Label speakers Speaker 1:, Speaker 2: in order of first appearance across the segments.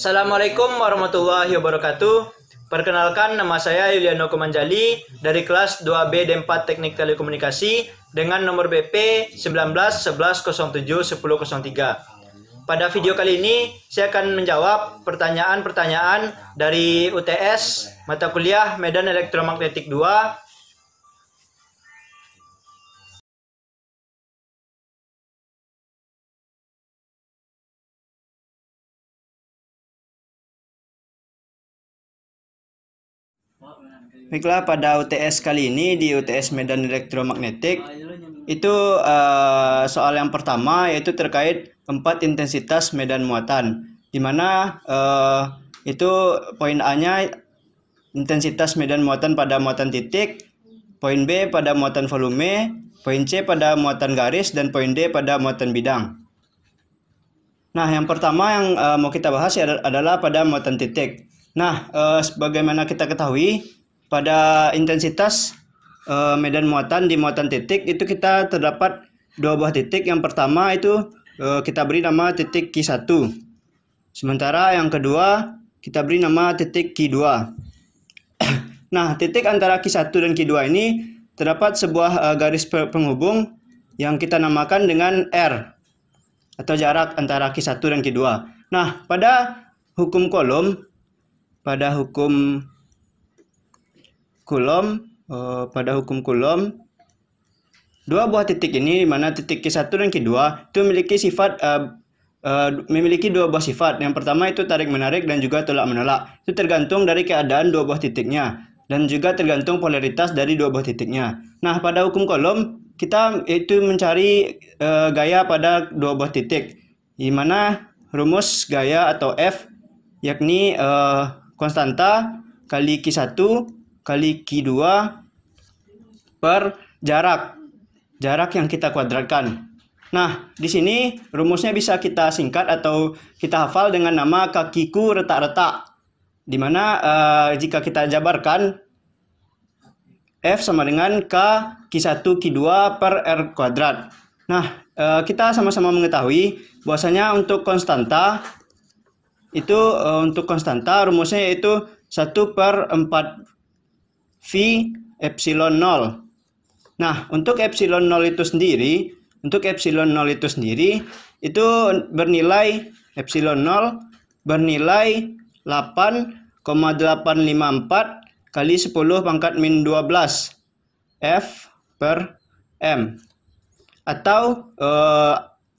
Speaker 1: Assalamualaikum warahmatullahi wabarakatuh. Perkenalkan nama saya Yuliano Komanjali dari kelas 2B D4 Teknik Telekomunikasi dengan nomor BP 19 Pada video kali ini saya akan menjawab pertanyaan-pertanyaan dari UTS mata kuliah Medan Elektromagnetik 2 Baiklah pada UTS kali ini di UTS Medan Elektromagnetik itu uh, soal yang pertama yaitu terkait empat intensitas medan muatan di mana uh, itu poin A-nya intensitas medan muatan pada muatan titik, poin B pada muatan volume, poin C pada muatan garis dan poin D pada muatan bidang. Nah, yang pertama yang uh, mau kita bahas ya adalah pada muatan titik. Nah, uh, sebagaimana kita ketahui pada intensitas uh, medan muatan di muatan titik itu kita terdapat dua buah titik. Yang pertama itu uh, kita beri nama titik Q1. Sementara yang kedua kita beri nama titik Q2. nah, titik antara Q1 dan Q2 ini terdapat sebuah uh, garis penghubung yang kita namakan dengan R atau jarak antara Q1 dan Q2. Nah, pada hukum kolom pada hukum kulom e, pada hukum kulom dua buah titik ini di mana titik Q1 dan Q2 itu memiliki sifat e, e, memiliki dua buah sifat. Yang pertama itu tarik menarik dan juga tolak menolak. Itu tergantung dari keadaan dua buah titiknya dan juga tergantung polaritas dari dua buah titiknya. Nah, pada hukum kolom kita itu mencari gaya pada dua buah titik di mana rumus gaya atau F yakni konstanta kali Q1 kali Q2 per jarak. Jarak yang kita kuadratkan. Nah, di sini rumusnya bisa kita singkat atau kita hafal dengan nama kakiku retak-retak. Dimana uh, eh, jika kita jabarkan F sama dengan K Q1 Q2 per R kuadrat. Nah, uh, kita sama-sama mengetahui bahwasanya untuk konstanta itu uh, untuk konstanta rumusnya yaitu 1 per 4 V epsilon 0. Nah, untuk epsilon 0 itu sendiri, untuk epsilon 0 itu sendiri, itu bernilai epsilon 0 bernilai 8,854 kali 10 pangkat min 12 F per M. Atau eh,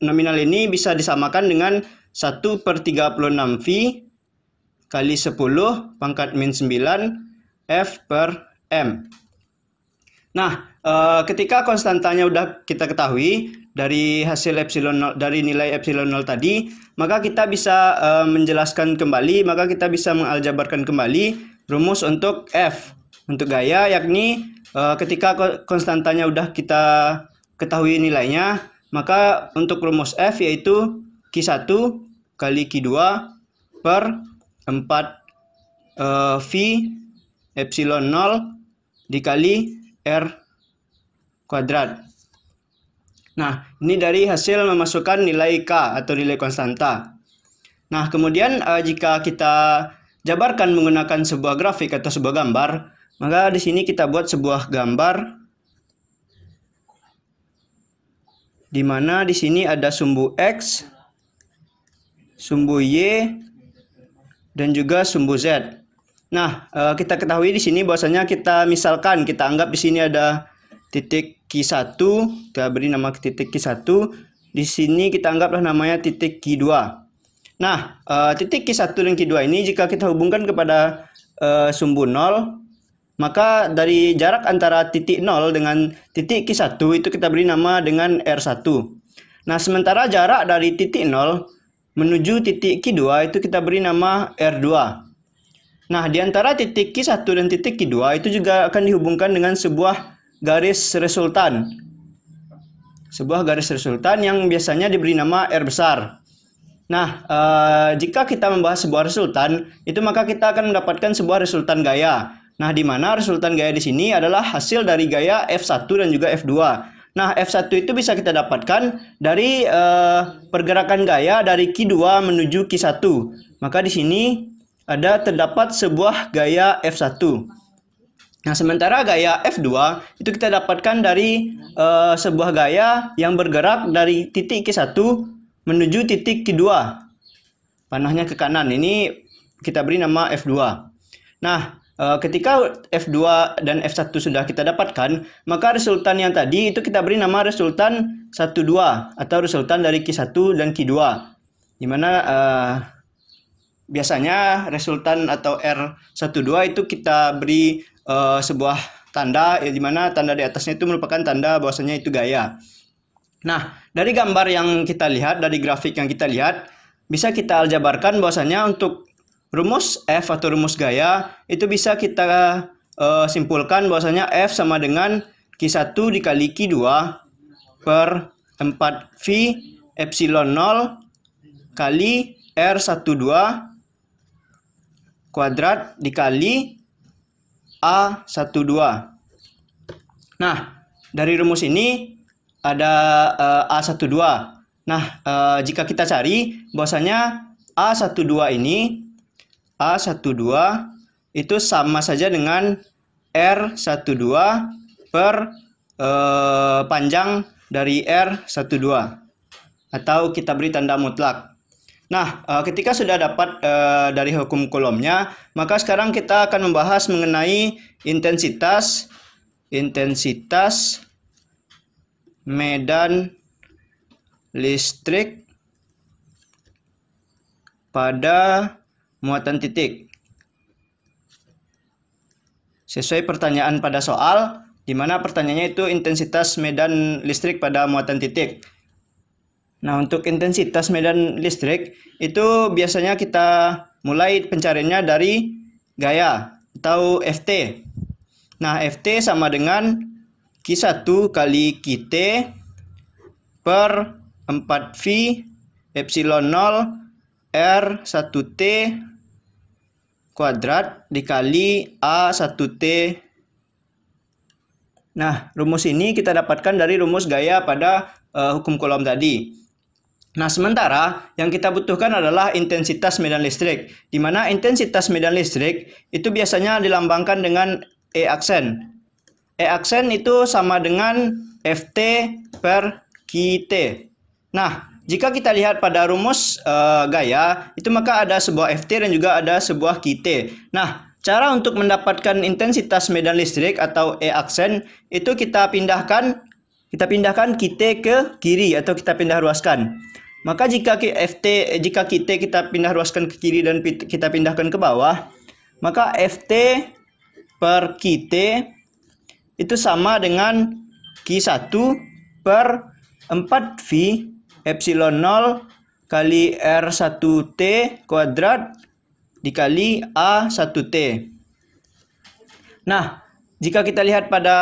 Speaker 1: nominal ini bisa disamakan dengan 1 per 36 V kali 10 pangkat min 9 F per M. Nah, e, ketika konstantanya sudah kita ketahui dari hasil epsilon 0, dari nilai epsilon 0 tadi, maka kita bisa e, menjelaskan kembali, maka kita bisa mengaljabarkan kembali rumus untuk F untuk gaya yakni e, ketika konstantanya sudah kita ketahui nilainya, maka untuk rumus F yaitu Q1 kali Q2 per 4 e, V epsilon 0 dikali R kuadrat. Nah, ini dari hasil memasukkan nilai K atau nilai konstanta. Nah, kemudian eh, jika kita jabarkan menggunakan sebuah grafik atau sebuah gambar, maka di sini kita buat sebuah gambar di mana di sini ada sumbu X, sumbu Y, dan juga sumbu Z. Nah, eh, kita ketahui di sini bahwasanya kita misalkan kita anggap di sini ada titik Q1, kita beri nama titik Q1. Di sini kita anggaplah namanya titik Q2. Nah, eh, titik Q1 dan Q2 ini jika kita hubungkan kepada eh, sumbu 0, maka dari jarak antara titik 0 dengan titik Q1 itu kita beri nama dengan R1. Nah, sementara jarak dari titik 0 menuju titik Q2 itu kita beri nama R2. Nah, di antara titik Q1 dan titik Q2 itu juga akan dihubungkan dengan sebuah garis resultan. Sebuah garis resultan yang biasanya diberi nama R besar. Nah, eh, jika kita membahas sebuah resultan, itu maka kita akan mendapatkan sebuah resultan gaya. Nah, di mana resultan gaya di sini adalah hasil dari gaya F1 dan juga F2. Nah, F1 itu bisa kita dapatkan dari eh, pergerakan gaya dari Q2 menuju Q1. Maka di sini ada terdapat sebuah gaya F1. Nah, sementara gaya F2 itu kita dapatkan dari uh, sebuah gaya yang bergerak dari titik Q1 menuju titik Q2. Panahnya ke kanan. Ini kita beri nama F2. Nah, uh, ketika F2 dan F1 sudah kita dapatkan, maka resultan yang tadi itu kita beri nama resultan 12 atau resultan dari Q1 dan Q2. Di mana uh, biasanya resultan atau R12 itu kita beri uh, sebuah tanda ya mana tanda di atasnya itu merupakan tanda bahwasanya itu gaya. Nah, dari gambar yang kita lihat, dari grafik yang kita lihat, bisa kita aljabarkan bahwasanya untuk rumus F atau rumus gaya itu bisa kita uh, simpulkan bahwasanya F sama dengan Q1 dikali Q2 per 4V epsilon 0 kali R12 kuadrat dikali A12. Nah, dari rumus ini ada uh, eh, A12. Nah, uh, jika kita cari bahwasanya A12 ini A12 itu sama saja dengan R12 per uh, panjang dari R12 atau kita beri tanda mutlak. Nah, eh, ketika sudah dapat eh, dari hukum kolomnya, maka sekarang kita akan membahas mengenai intensitas intensitas medan listrik pada muatan titik. Sesuai pertanyaan pada soal, di mana pertanyaannya itu intensitas medan listrik pada muatan titik. Nah, untuk intensitas medan listrik itu biasanya kita mulai pencariannya dari gaya atau FT. Nah, FT sama dengan Q1 kali QT per 4V epsilon 0 R1T kuadrat dikali A1T. Nah, rumus ini kita dapatkan dari rumus gaya pada uh, hukum kolom tadi. Nah, sementara yang kita butuhkan adalah intensitas medan listrik, di mana intensitas medan listrik itu biasanya dilambangkan dengan E aksen. E aksen itu sama dengan FT per QT. Nah, jika kita lihat pada rumus uh, gaya, itu maka ada sebuah FT dan juga ada sebuah QT. Nah, cara untuk mendapatkan intensitas medan listrik atau E aksen itu kita pindahkan kita pindahkan kita ke kiri atau kita pindah ruaskan. Maka jika FT jika kita kita pindah ruaskan ke kiri dan kita pindahkan ke bawah, maka FT per kita itu sama dengan Q1 per 4V epsilon 0 kali R1T kuadrat dikali A1T. Nah, jika kita lihat pada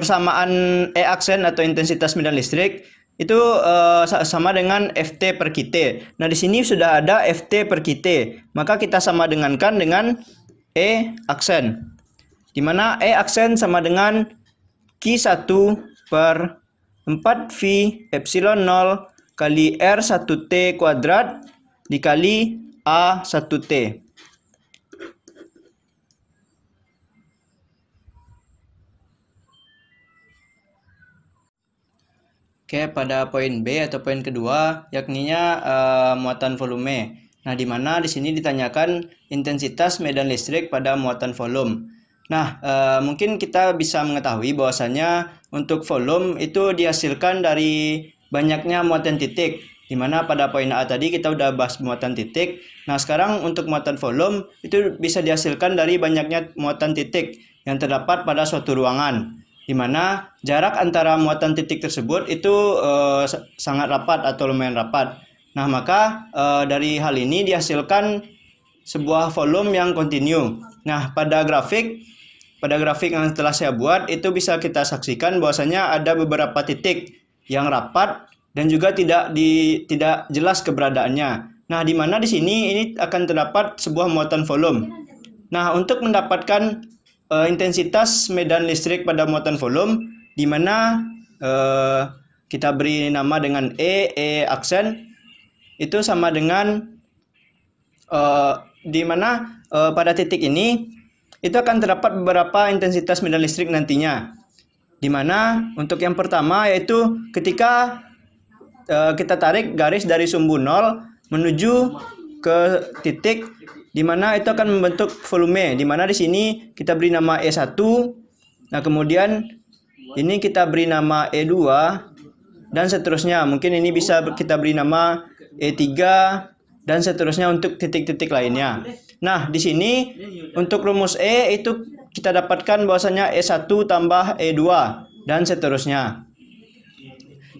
Speaker 1: persamaan E aksen atau intensitas medan listrik itu uh, sama dengan FT per kT. Nah, di sini sudah ada FT per kT. Maka kita sama dengankan dengan E aksen. Di mana E aksen sama dengan Q1 per 4V epsilon 0 kali R1T kuadrat dikali A1T. Oke, pada poin B atau poin kedua, yakninya uh, muatan volume. Nah, di mana di sini ditanyakan intensitas medan listrik pada muatan volume. Nah, uh, mungkin kita bisa mengetahui bahwasanya untuk volume itu dihasilkan dari banyaknya muatan titik. Di mana pada poin A tadi kita udah bahas muatan titik. Nah, sekarang untuk muatan volume itu bisa dihasilkan dari banyaknya muatan titik yang terdapat pada suatu ruangan di mana jarak antara muatan titik tersebut itu uh, sangat rapat atau lumayan rapat. Nah, maka uh, dari hal ini dihasilkan sebuah volume yang kontinu. Nah, pada grafik pada grafik yang telah saya buat itu bisa kita saksikan bahwasanya ada beberapa titik yang rapat dan juga tidak di tidak jelas keberadaannya. Nah, di mana di sini ini akan terdapat sebuah muatan volume. Nah, untuk mendapatkan uh, intensitas medan listrik pada muatan volume di mana uh, kita beri nama dengan E, E aksen itu sama dengan uh, di mana uh, pada titik ini itu akan terdapat beberapa intensitas medan listrik nantinya. Di mana untuk yang pertama yaitu ketika uh, kita tarik garis dari sumbu nol menuju ke titik di mana itu akan membentuk volume. Di mana di sini kita beri nama E1. Nah, kemudian ini kita beri nama E2 dan seterusnya. Mungkin ini bisa kita beri nama E3 dan seterusnya untuk titik-titik lainnya. Nah, di sini untuk rumus E itu kita dapatkan bahwasanya E1 tambah E2 dan seterusnya.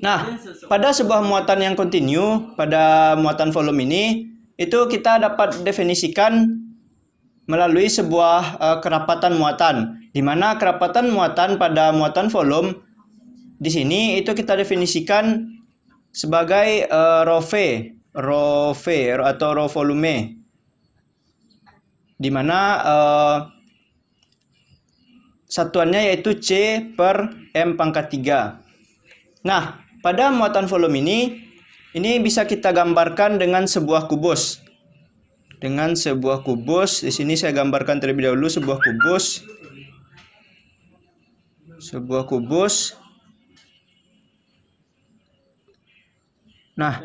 Speaker 1: Nah, pada sebuah muatan yang kontinu, pada muatan volume ini, itu kita dapat definisikan melalui sebuah uh, kerapatan muatan di mana kerapatan muatan pada muatan volume di sini itu kita definisikan sebagai uh, rho v rho v atau rho volume di mana uh, satuannya yaitu C per M pangkat 3. Nah, pada muatan volume ini ini bisa kita gambarkan dengan sebuah kubus. Dengan sebuah kubus, di sini saya gambarkan terlebih dahulu sebuah kubus. Sebuah kubus. Nah,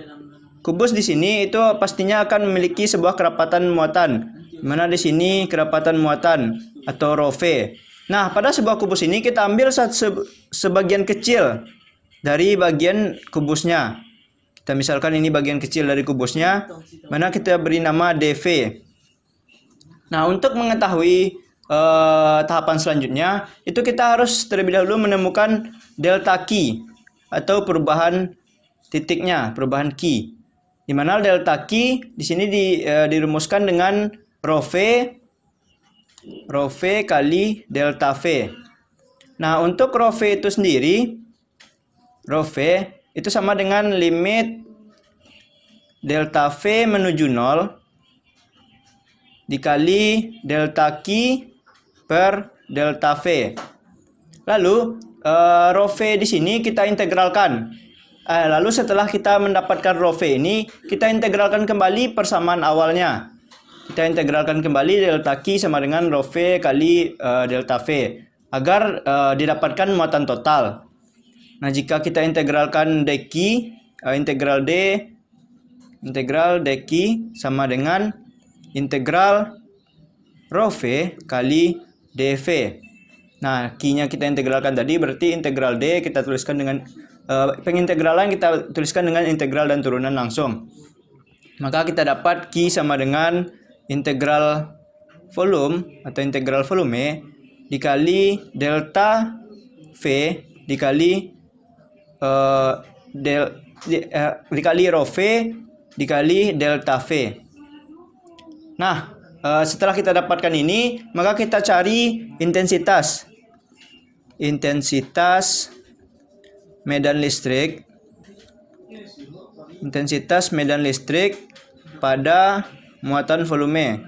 Speaker 1: kubus di sini itu pastinya akan memiliki sebuah kerapatan muatan. Mana di sini kerapatan muatan atau rove. Nah, pada sebuah kubus ini kita ambil satu sebagian kecil dari bagian kubusnya. Kita misalkan ini bagian kecil dari kubusnya, mana kita beri nama DV. Nah, untuk mengetahui uh, tahapan selanjutnya, itu kita harus terlebih dahulu menemukan delta Q atau perubahan titiknya, perubahan Q. Di mana delta Q di sini di, uh, dirumuskan dengan rho V rho V kali delta V. Nah, untuk rho V itu sendiri rho V itu sama dengan limit delta V menuju 0 dikali delta Q per delta V. Lalu e, eh, rho V di sini kita integralkan. Eh, lalu setelah kita mendapatkan rho V ini, kita integralkan kembali persamaan awalnya. Kita integralkan kembali delta Q sama dengan rho V kali e, delta V agar didapatkan muatan total. Nah, jika kita integralkan deki, eh, integral D, integral deki sama dengan integral rho V kali dV. Nah, Q-nya kita integralkan tadi berarti integral D kita tuliskan dengan uh, pengintegralan kita tuliskan dengan integral dan turunan langsung. Maka kita dapat Q sama dengan integral volume atau integral volume dikali delta V dikali Eh, del di, uh, dikali rho v dikali delta v. Nah, uh, setelah kita dapatkan ini, maka kita cari intensitas. Intensitas medan listrik intensitas medan listrik pada muatan volume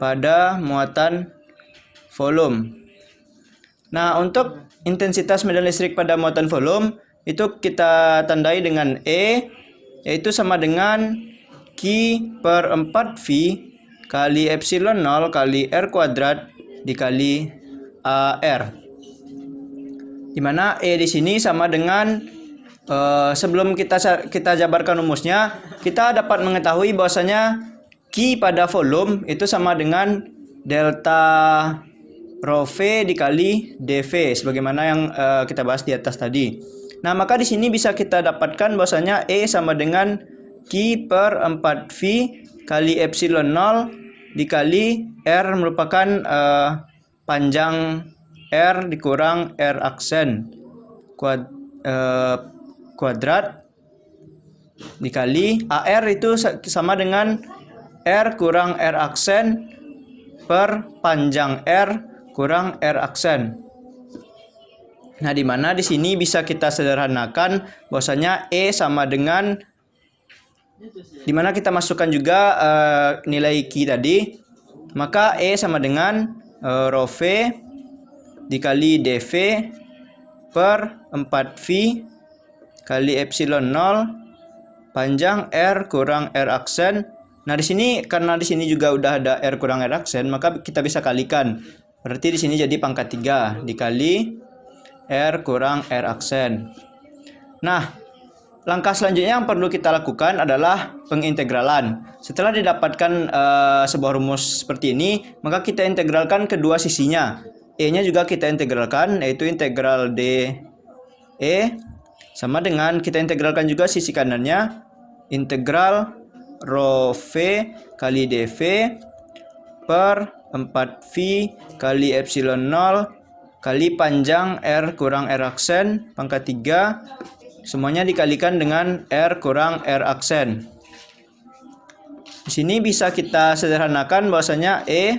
Speaker 1: pada muatan volume. Nah, untuk intensitas medan listrik pada muatan volume itu kita tandai dengan E yaitu sama dengan Q per 4V kali epsilon 0 kali R kuadrat dikali AR dimana E di sini sama dengan eh, sebelum kita kita jabarkan rumusnya kita dapat mengetahui bahwasanya Q pada volume itu sama dengan delta rho V dikali dV sebagaimana yang uh, kita bahas di atas tadi Nah, maka di sini bisa kita dapatkan bahwasanya E sama dengan Q per 4V kali epsilon 0 dikali R merupakan uh, panjang R dikurang R aksen kuad, uh, kuadrat dikali AR itu sama dengan R kurang R aksen per panjang R kurang R aksen. Nah, di mana di sini bisa kita sederhanakan bahwasanya E sama dengan di mana kita masukkan juga uh, nilai Q tadi, maka E sama dengan uh, rho V dikali dV per 4V kali epsilon 0 panjang R kurang R aksen. Nah, di sini karena di sini juga udah ada R kurang R aksen, maka kita bisa kalikan. Berarti di sini jadi pangkat 3 dikali R kurang R aksen. Nah, langkah selanjutnya yang perlu kita lakukan adalah pengintegralan. Setelah didapatkan uh, sebuah rumus seperti ini, maka kita integralkan kedua sisinya. E-nya juga kita integralkan, yaitu integral D E sama dengan kita integralkan juga sisi kanannya integral rho V kali dV per 4V kali epsilon 0 kali panjang R kurang R aksen pangkat 3 semuanya dikalikan dengan R kurang R aksen. Di sini bisa kita sederhanakan bahwasanya E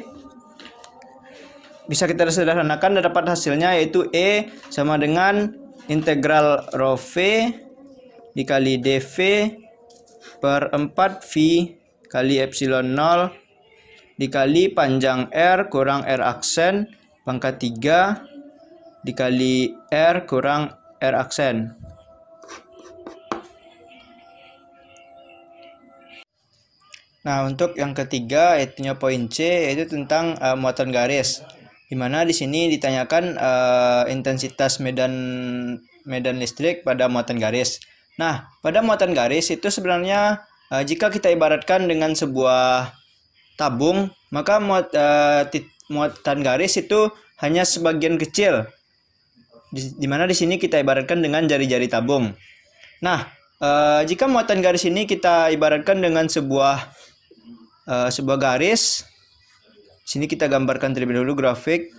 Speaker 1: bisa kita sederhanakan dan dapat hasilnya yaitu E sama dengan integral rho V dikali dV per 4V kali epsilon 0 dikali panjang R kurang R aksen pangkat 3 dikali R kurang R aksen. Nah, untuk yang ketiga yaitu poin C yaitu tentang uh, muatan garis. Di mana di sini ditanyakan uh, intensitas medan medan listrik pada muatan garis. Nah, pada muatan garis itu sebenarnya uh, jika kita ibaratkan dengan sebuah tabung, maka muat, uh, muatan garis itu hanya sebagian kecil di, di mana di sini kita ibaratkan dengan jari-jari tabung. Nah, e, jika muatan garis ini kita ibaratkan dengan sebuah e, sebuah garis, sini kita gambarkan terlebih dahulu grafik.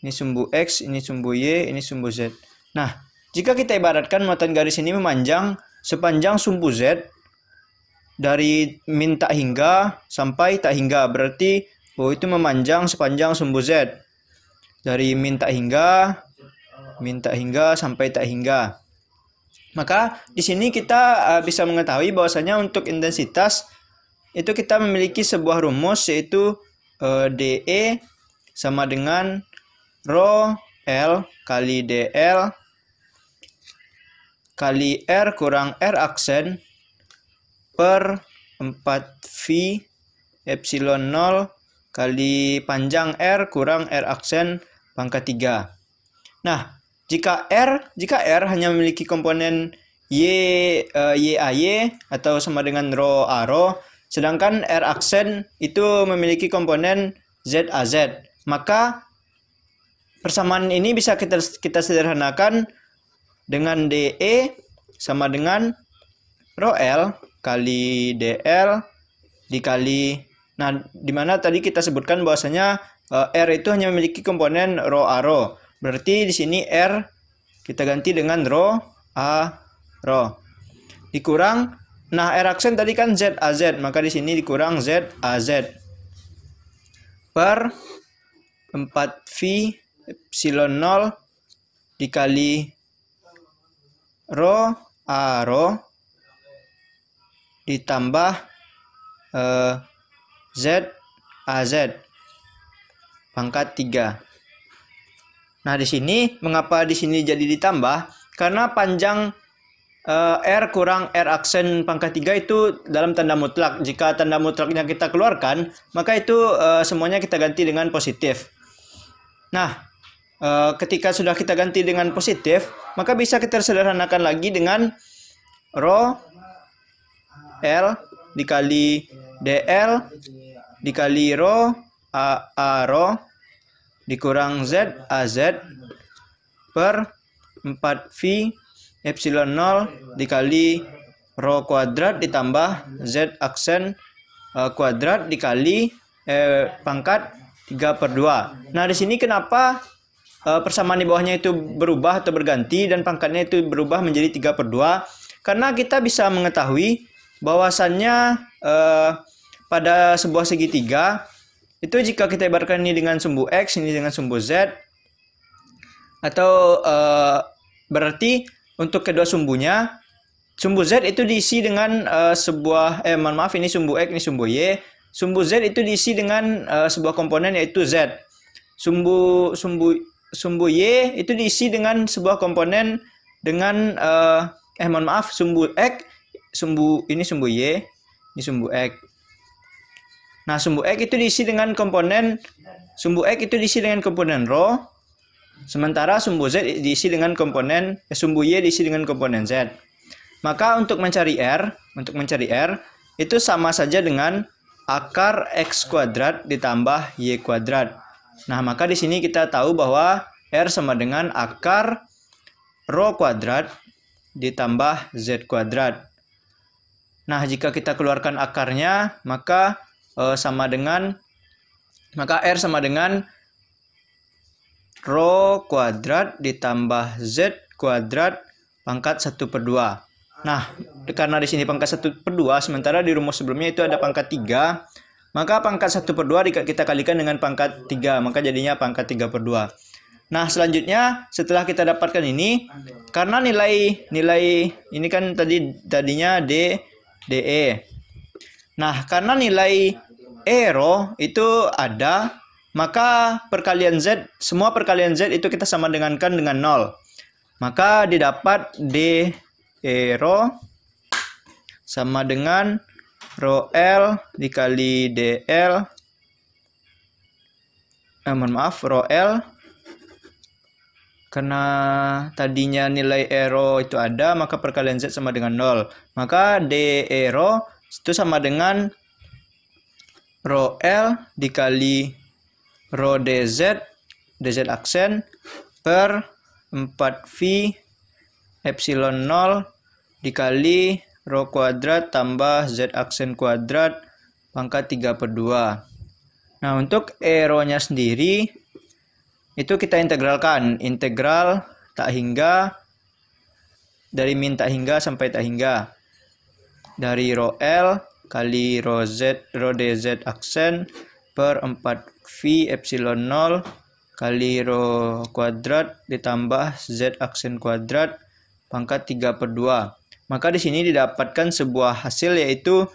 Speaker 1: Ini sumbu x, ini sumbu y, ini sumbu z. Nah, jika kita ibaratkan muatan garis ini memanjang sepanjang sumbu z dari min tak hingga sampai tak hingga berarti oh itu memanjang sepanjang sumbu z dari min tak hingga minta hingga sampai tak hingga. Maka di sini kita uh, bisa mengetahui bahwasanya untuk intensitas itu kita memiliki sebuah rumus yaitu uh, DE sama dengan rho L kali DL kali R kurang R aksen per 4V epsilon 0 kali panjang R kurang R aksen pangkat 3. Nah, jika R jika R hanya memiliki komponen y uh, y ay atau sama dengan rho a rho, sedangkan R aksen itu memiliki komponen z a maka persamaan ini bisa kita kita sederhanakan dengan DE sama dengan rho L kali DL dikali nah dimana tadi kita sebutkan bahwasanya eh, R itu hanya memiliki komponen rho A rho Berarti di sini R kita ganti dengan ro a ro. Dikurang nah R aksen tadi kan Z a Z, maka di sini dikurang Z a Z per 4 V epsilon 0 dikali ro a ro ditambah eh, Z a Z pangkat 3. Nah, di sini mengapa di sini jadi ditambah? Karena panjang uh, R kurang R aksen pangkat 3 itu dalam tanda mutlak. Jika tanda mutlaknya kita keluarkan, maka itu uh, semuanya kita ganti dengan positif. Nah, uh, ketika sudah kita ganti dengan positif, maka bisa kita sederhanakan lagi dengan rho L dikali DL dikali rho A, A rho dikurang Z AZ per 4V epsilon 0 dikali rho kuadrat ditambah Z aksen e, kuadrat dikali eh, pangkat 3 per 2. Nah, di sini kenapa uh, persamaan di bawahnya itu berubah atau berganti dan pangkatnya itu berubah menjadi 3 per 2? Karena kita bisa mengetahui bahwasannya uh, pada sebuah segitiga itu jika kita ibaratkan ini dengan sumbu X, ini dengan sumbu Z, atau uh, berarti untuk kedua sumbunya, sumbu Z itu diisi dengan uh, sebuah, eh mohon maaf ini sumbu X, ini sumbu Y, sumbu Z itu diisi dengan uh, sebuah komponen yaitu Z. Sumbu, sumbu, sumbu Y itu diisi dengan sebuah komponen dengan, uh, eh maaf, sumbu X, sumbu ini sumbu Y, ini sumbu X. Nah, sumbu X itu diisi dengan komponen sumbu X itu diisi dengan komponen rho, sementara sumbu Z diisi dengan komponen eh, sumbu Y diisi dengan komponen Z. Maka untuk mencari R, untuk mencari R itu sama saja dengan akar X kuadrat ditambah Y kuadrat. Nah, maka di sini kita tahu bahwa R sama dengan akar rho kuadrat ditambah Z kuadrat. Nah, jika kita keluarkan akarnya, maka e, sama dengan maka R sama dengan Rho kuadrat ditambah Z kuadrat pangkat 1 per 2. Nah, karena di sini pangkat 1 per 2, sementara di rumus sebelumnya itu ada pangkat 3, maka pangkat 1 per 2 kita kalikan dengan pangkat 3, maka jadinya pangkat 3 per 2. Nah, selanjutnya setelah kita dapatkan ini, karena nilai nilai ini kan tadi tadinya D DE. Nah, karena nilai ero itu ada, maka perkalian Z, semua perkalian Z itu kita sama dengankan dengan nol Maka didapat D ero sama dengan rho L dikali DL eh, mohon maaf rho L karena tadinya nilai ero itu ada maka perkalian z sama dengan nol maka d ero itu sama dengan Rho L dikali Rho DZ, DZ aksen, per 4V Epsilon 0 dikali Rho kuadrat tambah Z aksen kuadrat pangkat 3 per 2. Nah, untuk E Rho-nya sendiri, itu kita integralkan. Integral tak hingga dari min tak hingga sampai tak hingga. Dari Rho L kali rho z rho dz aksen per 4v epsilon 0 kali rho kuadrat ditambah z aksen kuadrat pangkat 3 per 2. Maka di sini didapatkan sebuah hasil yaitu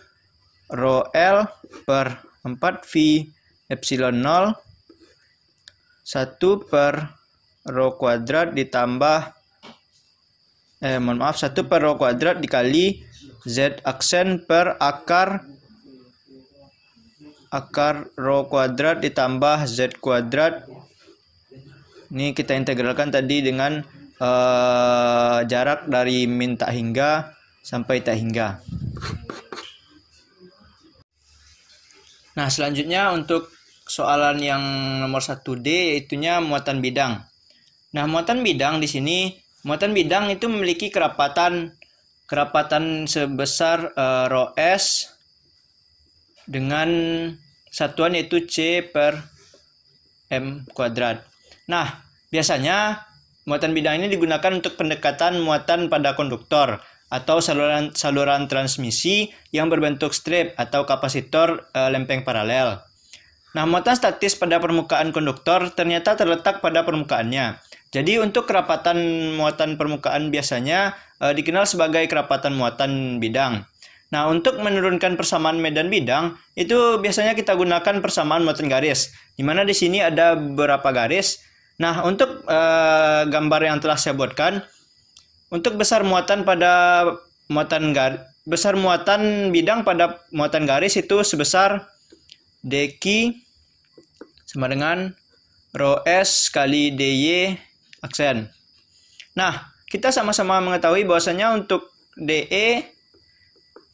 Speaker 1: rho L per 4V epsilon 0 1 per rho kuadrat ditambah eh mohon maaf 1 per rho kuadrat dikali Z aksen per akar akar rho kuadrat ditambah Z kuadrat ini kita integralkan tadi dengan uh, jarak dari min tak hingga sampai tak hingga nah selanjutnya untuk soalan yang nomor 1D yaitunya muatan bidang. Nah, muatan bidang di sini, muatan bidang itu memiliki kerapatan kerapatan sebesar uh, eh, rho S dengan satuan yaitu C per M kuadrat. Nah, biasanya muatan bidang ini digunakan untuk pendekatan muatan pada konduktor atau saluran saluran transmisi yang berbentuk strip atau kapasitor uh, lempeng paralel. Nah, muatan statis pada permukaan konduktor ternyata terletak pada permukaannya. Jadi untuk kerapatan muatan permukaan biasanya e, dikenal sebagai kerapatan muatan bidang. Nah, untuk menurunkan persamaan medan bidang, itu biasanya kita gunakan persamaan muatan garis, di mana di sini ada beberapa garis. Nah, untuk e, gambar yang telah saya buatkan, untuk besar muatan pada muatan gar, besar muatan bidang pada muatan garis itu sebesar deki sama dengan rho S kali DY aksen. Nah, kita sama-sama mengetahui bahwasanya untuk DE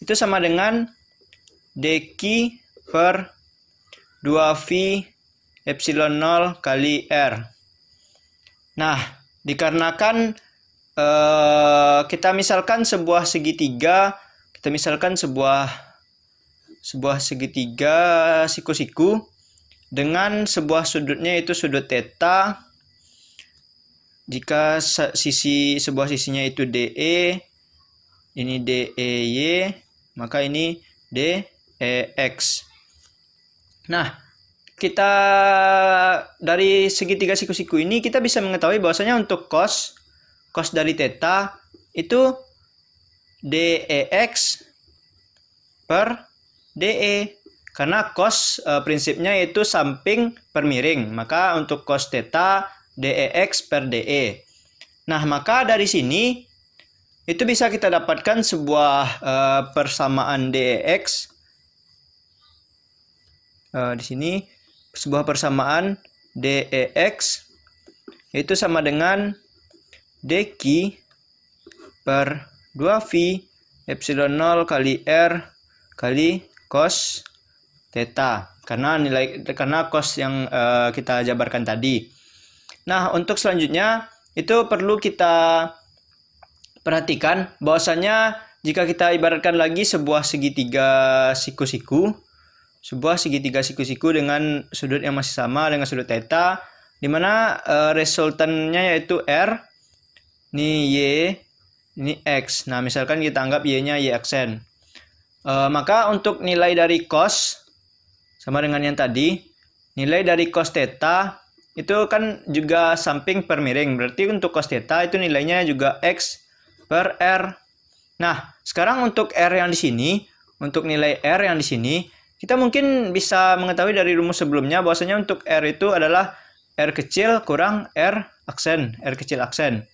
Speaker 1: itu sama dengan DQ per 2V epsilon 0 kali R. Nah, dikarenakan eh, kita misalkan sebuah segitiga, kita misalkan sebuah sebuah segitiga siku-siku dengan sebuah sudutnya itu sudut theta jika sisi sebuah sisinya itu DE ini DEY maka ini DEX e, nah kita dari segitiga siku-siku ini kita bisa mengetahui bahwasanya untuk cos cos dari theta itu DEX e, per DE e. Karena cos e, prinsipnya itu samping per miring, maka untuk cos theta DEX per DE. Nah, maka dari sini itu bisa kita dapatkan sebuah e, persamaan DEX e, eh, di sini sebuah persamaan DEX itu sama dengan DQ per 2V epsilon 0 kali R kali cos theta karena nilai karena cos yang uh, kita jabarkan tadi. Nah, untuk selanjutnya itu perlu kita perhatikan bahwasanya jika kita ibaratkan lagi sebuah segitiga siku-siku, sebuah segitiga siku-siku dengan sudut yang masih sama dengan sudut theta, di mana uh, resultannya yaitu R, ini Y, ini X. Nah, misalkan kita anggap Y-nya Y aksen. Uh, maka untuk nilai dari cos sama dengan yang tadi nilai dari cos theta itu kan juga samping per miring berarti untuk cos theta itu nilainya juga x per r nah sekarang untuk r yang di sini untuk nilai r yang di sini kita mungkin bisa mengetahui dari rumus sebelumnya bahwasanya untuk r itu adalah r kecil kurang r aksen r kecil aksen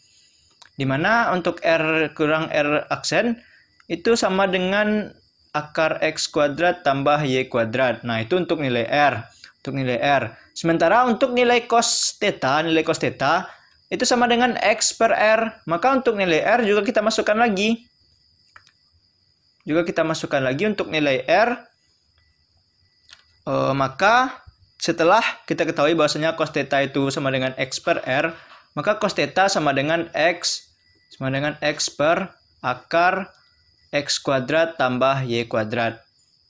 Speaker 1: dimana untuk r kurang r aksen itu sama dengan akar X kuadrat tambah Y kuadrat. Nah, itu untuk nilai R. Untuk nilai R. Sementara untuk nilai cos theta, nilai cos theta, itu sama dengan X per R. Maka untuk nilai R juga kita masukkan lagi. Juga kita masukkan lagi untuk nilai R. E, maka setelah kita ketahui bahwasanya cos theta itu sama dengan X per R, maka cos theta sama dengan X sama dengan X per akar X kuadrat tambah Y kuadrat.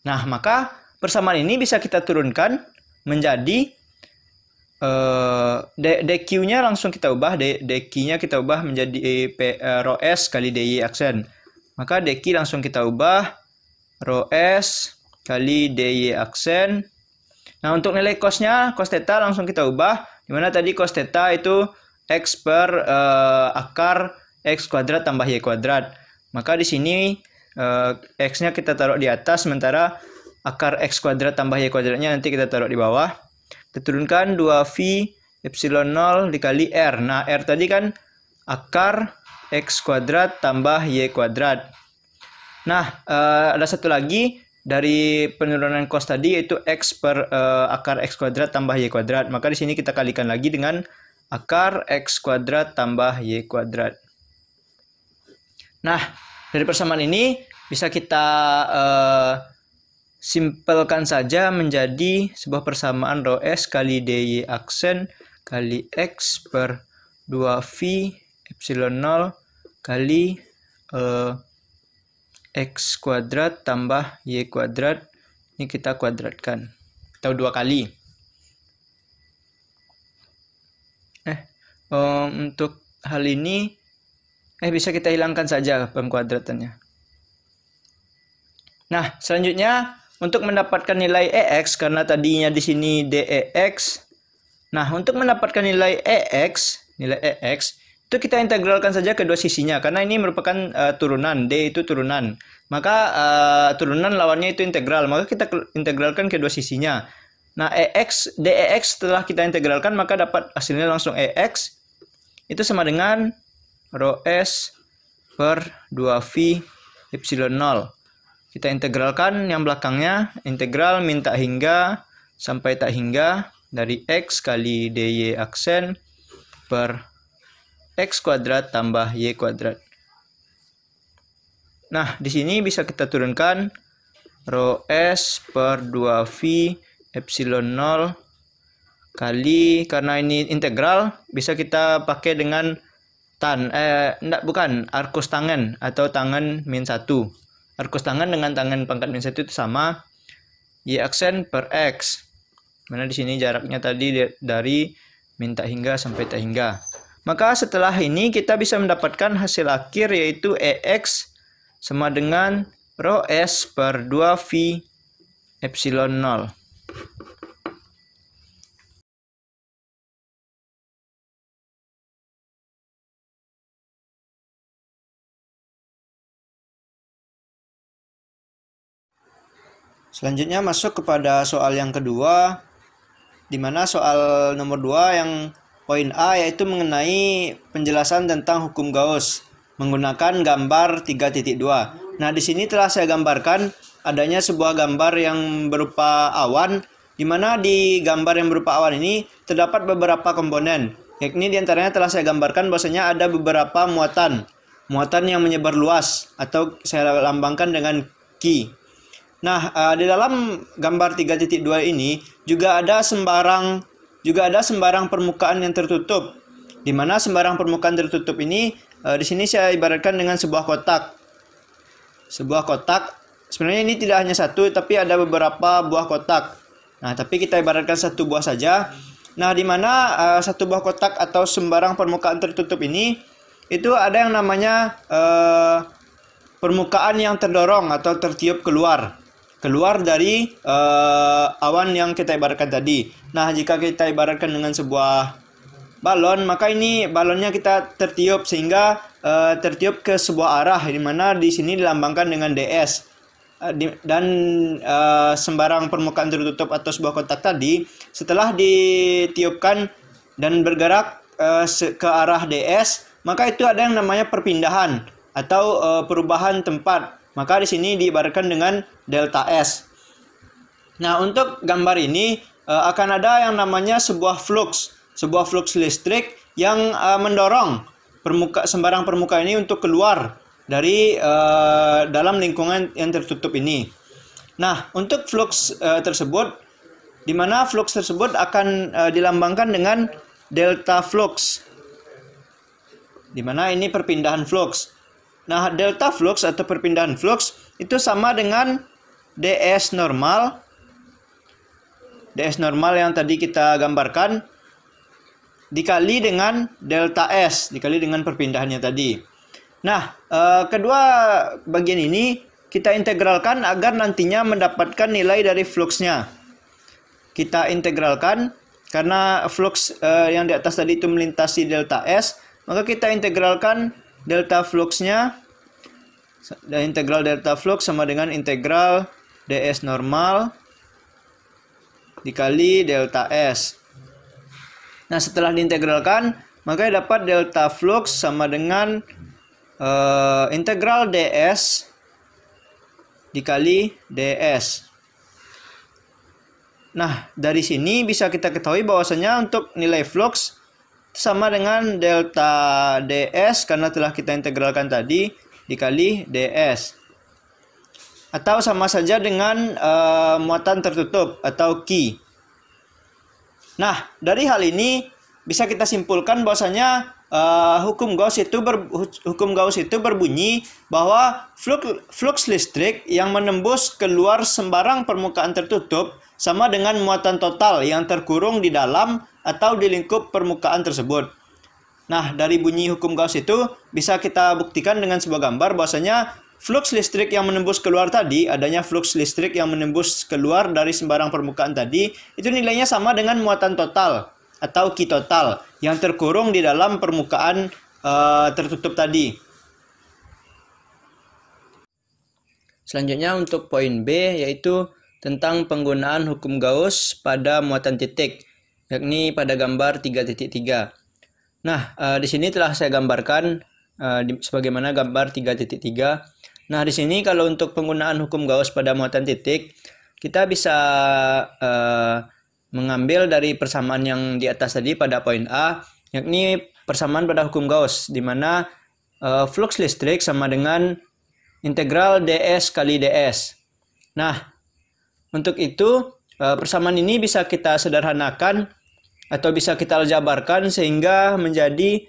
Speaker 1: Nah, maka persamaan ini bisa kita turunkan menjadi uh, eh, DQ-nya langsung kita ubah, DQ-nya kita ubah menjadi e, P, uh, rho S kali DY aksen. Maka DQ langsung kita ubah rho S kali DY aksen. Nah, untuk nilai cos-nya, cos theta langsung kita ubah, dimana tadi cos theta itu X per uh, akar X kuadrat tambah Y kuadrat. Maka di sini uh, x-nya kita taruh di atas sementara akar x kuadrat tambah y kuadratnya nanti kita taruh di bawah. Kita turunkan 2v epsilon 0 dikali r. Nah, r tadi kan akar x kuadrat tambah y kuadrat. Nah, uh, ada satu lagi dari penurunan cos tadi yaitu x per uh, akar x kuadrat tambah y kuadrat. Maka di sini kita kalikan lagi dengan akar x kuadrat tambah y kuadrat. Nah, dari persamaan ini bisa kita uh, simpelkan saja menjadi sebuah persamaan rho S kali DY aksen kali X per 2V epsilon 0 kali uh, X kuadrat tambah Y kuadrat. Ini kita kuadratkan. Atau dua kali. Eh, um, untuk hal ini eh bisa kita hilangkan saja pengkuadratannya. Nah, selanjutnya untuk mendapatkan nilai EX karena tadinya di sini DEX. Nah, untuk mendapatkan nilai EX, nilai EX itu kita integralkan saja kedua sisinya karena ini merupakan uh, turunan, D itu turunan. Maka uh, turunan lawannya itu integral, maka kita integralkan kedua sisinya. Nah, EX, DEX setelah kita integralkan maka dapat hasilnya langsung EX itu sama dengan rho S per 2V epsilon 0. Kita integralkan yang belakangnya, integral minta hingga sampai tak hingga dari X kali DY aksen per X kuadrat tambah Y kuadrat. Nah, di sini bisa kita turunkan rho S per 2V epsilon 0 kali karena ini integral bisa kita pakai dengan tan eh enggak bukan arkus tangan atau tangan min satu arkus tangan dengan tangan pangkat min satu itu sama y aksen per x mana di sini jaraknya tadi dari minta hingga sampai tak hingga maka setelah ini kita bisa mendapatkan hasil akhir yaitu ex sama dengan rho s per 2 v epsilon 0 Selanjutnya masuk kepada soal yang kedua, di mana soal nomor dua yang poin A yaitu mengenai penjelasan tentang hukum Gauss menggunakan gambar 3.2. Nah, di sini telah saya gambarkan adanya sebuah gambar yang berupa awan, di mana di gambar yang berupa awan ini terdapat beberapa komponen, yakni di antaranya telah saya gambarkan bahwasanya ada beberapa muatan, muatan yang menyebar luas atau saya lambangkan dengan Ki Nah, uh, di dalam gambar 3.2 ini juga ada sembarang juga ada sembarang permukaan yang tertutup. Di mana sembarang permukaan tertutup ini uh, di sini saya ibaratkan dengan sebuah kotak. Sebuah kotak. Sebenarnya ini tidak hanya satu tapi ada beberapa buah kotak. Nah, tapi kita ibaratkan satu buah saja. Nah, di mana uh, satu buah kotak atau sembarang permukaan tertutup ini itu ada yang namanya uh, permukaan yang terdorong atau tertiup keluar keluar dari uh, awan yang kita ibaratkan tadi. Nah, jika kita ibaratkan dengan sebuah balon, maka ini balonnya kita tertiup sehingga uh, tertiup ke sebuah arah di mana di sini dilambangkan dengan DS. Eh, dan uh, sembarang permukaan tertutup atau sebuah kotak tadi setelah ditiupkan dan bergerak uh, ke arah DS, maka itu ada yang namanya perpindahan atau uh, perubahan tempat maka di sini diibaratkan dengan delta S. Nah, untuk gambar ini eh, akan ada yang namanya sebuah flux, sebuah flux listrik yang eh, mendorong permuka sembarang permukaan ini untuk keluar dari eh, dalam lingkungan yang tertutup ini. Nah, untuk flux tersebut di mana flux tersebut akan dilambangkan dengan delta flux. Di mana ini perpindahan flux. Nah, delta flux atau perpindahan flux itu sama dengan DS normal. DS normal yang tadi kita gambarkan dikali dengan delta S, dikali dengan perpindahannya tadi. Nah, eh, kedua bagian ini kita integralkan agar nantinya mendapatkan nilai dari fluxnya. Kita integralkan karena flux eh, yang di atas tadi itu melintasi delta S, maka kita integralkan delta fluxnya dan integral delta flux sama dengan integral ds normal dikali delta s. Nah, setelah diintegralkan, maka dapat delta flux sama dengan uh, integral ds dikali ds. Nah, dari sini bisa kita ketahui bahwasanya untuk nilai flux sama dengan delta ds karena telah kita integralkan tadi dikali ds atau sama saja dengan uh, muatan tertutup atau ki. Nah, dari hal ini bisa kita simpulkan bahwasanya uh, hukum Gauss itu ber, hukum Gauss itu berbunyi bahwa flux, flux listrik yang menembus keluar sembarang permukaan tertutup sama dengan muatan total yang terkurung di dalam atau di lingkup permukaan tersebut. Nah, dari bunyi hukum Gauss itu bisa kita buktikan dengan sebuah gambar bahwasanya flux listrik yang menembus keluar tadi, adanya flux listrik yang menembus keluar dari sembarang permukaan tadi, itu nilainya sama dengan muatan total atau total yang terkurung di dalam permukaan uh, tertutup tadi. Selanjutnya untuk poin B yaitu tentang penggunaan hukum Gauss pada muatan titik, yakni pada gambar 3.3. Nah, uh, di sini telah saya gambarkan uh, di, sebagaimana gambar 3.3. Nah, di sini kalau untuk penggunaan hukum Gauss pada muatan titik, kita bisa uh, mengambil dari persamaan yang di atas tadi pada poin A, yakni persamaan pada hukum Gauss, di mana uh, flux listrik sama dengan integral ds kali ds. Nah, untuk itu uh, persamaan ini bisa kita sederhanakan atau bisa kita aljabarkan sehingga menjadi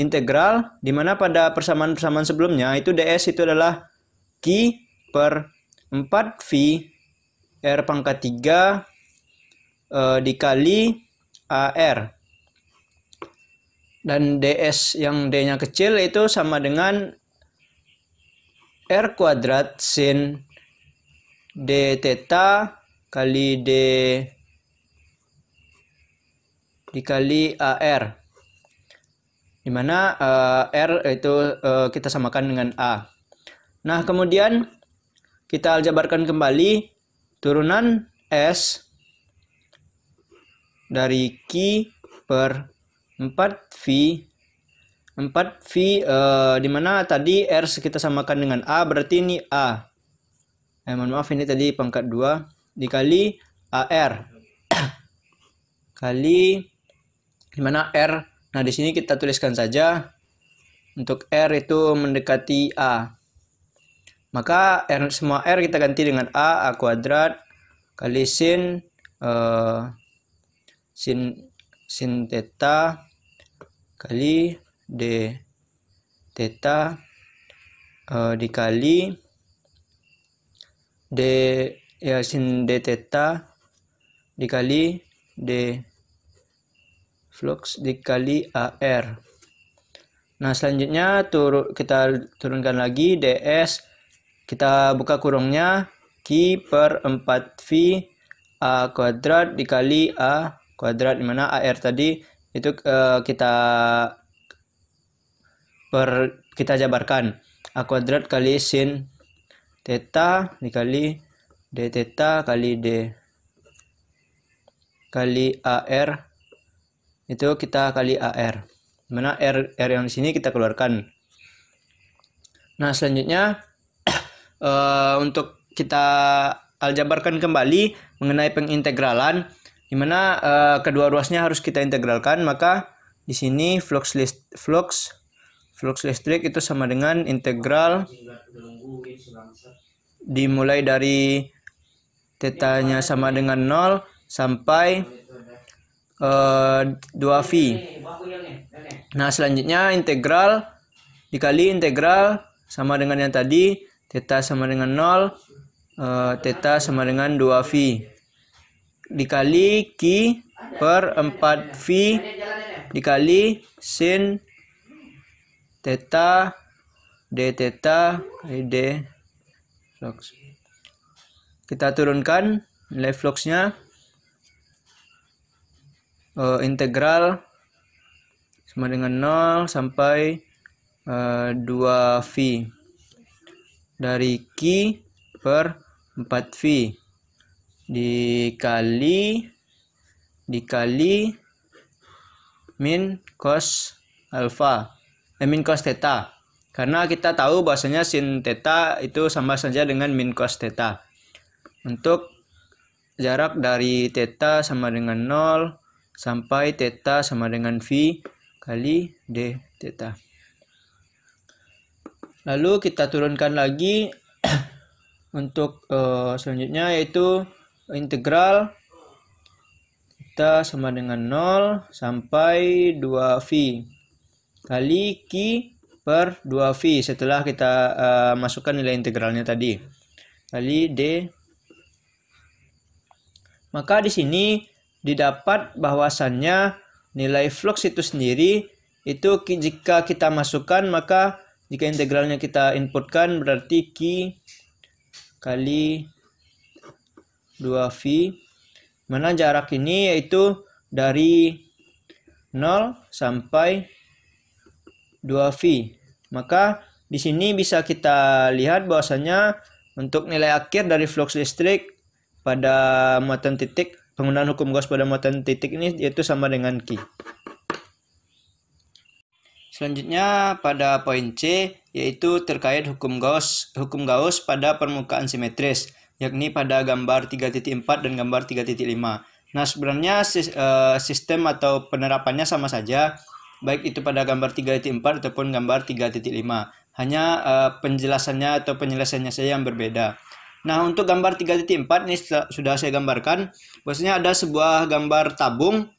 Speaker 1: integral di mana pada persamaan-persamaan sebelumnya itu ds itu adalah q per 4v r pangkat 3 e, dikali AR. Dan DS yang D-nya kecil itu sama dengan R kuadrat sin D theta kali D dikali AR. Dimana e, eh, R itu e, kita samakan dengan A. Nah, kemudian kita aljabarkan kembali turunan S dari Q per 4V 4V eh, dimana tadi R kita samakan dengan A berarti ini A eh, mohon maaf ini tadi pangkat 2 dikali AR kali dimana R nah di sini kita tuliskan saja untuk R itu mendekati A maka R, semua R kita ganti dengan A A kuadrat kali sin eh, sin e, e, sin theta kali d theta uh, dikali d ya sin d theta dikali d flux dikali AR. Nah, selanjutnya turun kita turunkan lagi DS kita buka kurungnya Q per 4V A kuadrat dikali A kuadrat dimana AR tadi itu uh, kita per kita jabarkan A kuadrat kali sin theta dikali D theta kali D kali AR itu kita kali AR dimana R, R yang di sini kita keluarkan nah selanjutnya uh, untuk kita aljabarkan kembali mengenai pengintegralan dimana uh, eh, kedua ruasnya harus kita integralkan maka di sini flux list flux flux listrik itu sama dengan integral dimulai dari tetanya sama dengan 0 sampai uh, eh, 2V. Nah, selanjutnya integral dikali integral sama dengan yang tadi, theta sama dengan 0, uh, eh, theta sama dengan 2V dikali Q per 4V dikali sin theta d theta d flux. Kita turunkan nilai fluxnya uh, integral sama dengan 0 sampai uh, eh, 2V dari Q per 4V dikali dikali min cos alfa eh, min cos theta karena kita tahu bahasanya sin theta itu sama saja dengan min cos theta untuk jarak dari theta sama dengan 0 sampai theta sama dengan v kali d theta lalu kita turunkan lagi untuk uh, selanjutnya yaitu integral kita sama dengan 0 sampai 2V kali Q per 2V setelah kita uh, masukkan nilai integralnya tadi kali D maka di sini didapat bahwasannya nilai flux itu sendiri itu jika kita masukkan maka jika integralnya kita inputkan berarti Q kali 2V mana jarak ini yaitu dari 0 sampai 2V. Maka di sini bisa kita lihat bahwasanya untuk nilai akhir dari flux listrik pada muatan titik penggunaan hukum Gauss pada muatan titik ini yaitu sama dengan Q. Selanjutnya pada poin C yaitu terkait hukum Gauss, hukum Gauss pada permukaan simetris yakni pada gambar 3.4 dan gambar 3.5. Nah, sebenarnya eh, sistem atau penerapannya sama saja, baik itu pada gambar 3.4 ataupun gambar 3.5. Hanya eh, penjelasannya atau penyelesaiannya saja yang berbeda. Nah, untuk gambar 3.4 ini sudah saya gambarkan, biasanya ada sebuah gambar tabung,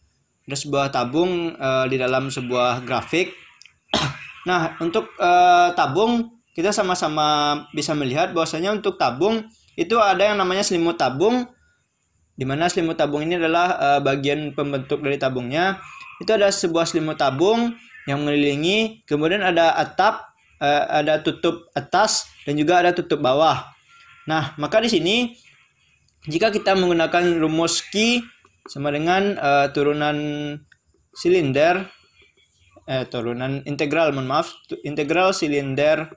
Speaker 1: ada sebuah tabung uh, di dalam sebuah grafik. nah, untuk uh, tabung kita sama-sama bisa melihat bahwasanya untuk tabung itu ada yang namanya selimut tabung dimana selimut tabung ini adalah uh, bagian pembentuk dari tabungnya itu ada sebuah selimut tabung yang mengelilingi kemudian ada atap uh, ada tutup atas dan juga ada tutup bawah nah maka di sini jika kita menggunakan rumus Q sama dengan uh, turunan silinder eh, turunan integral mohon maaf integral silinder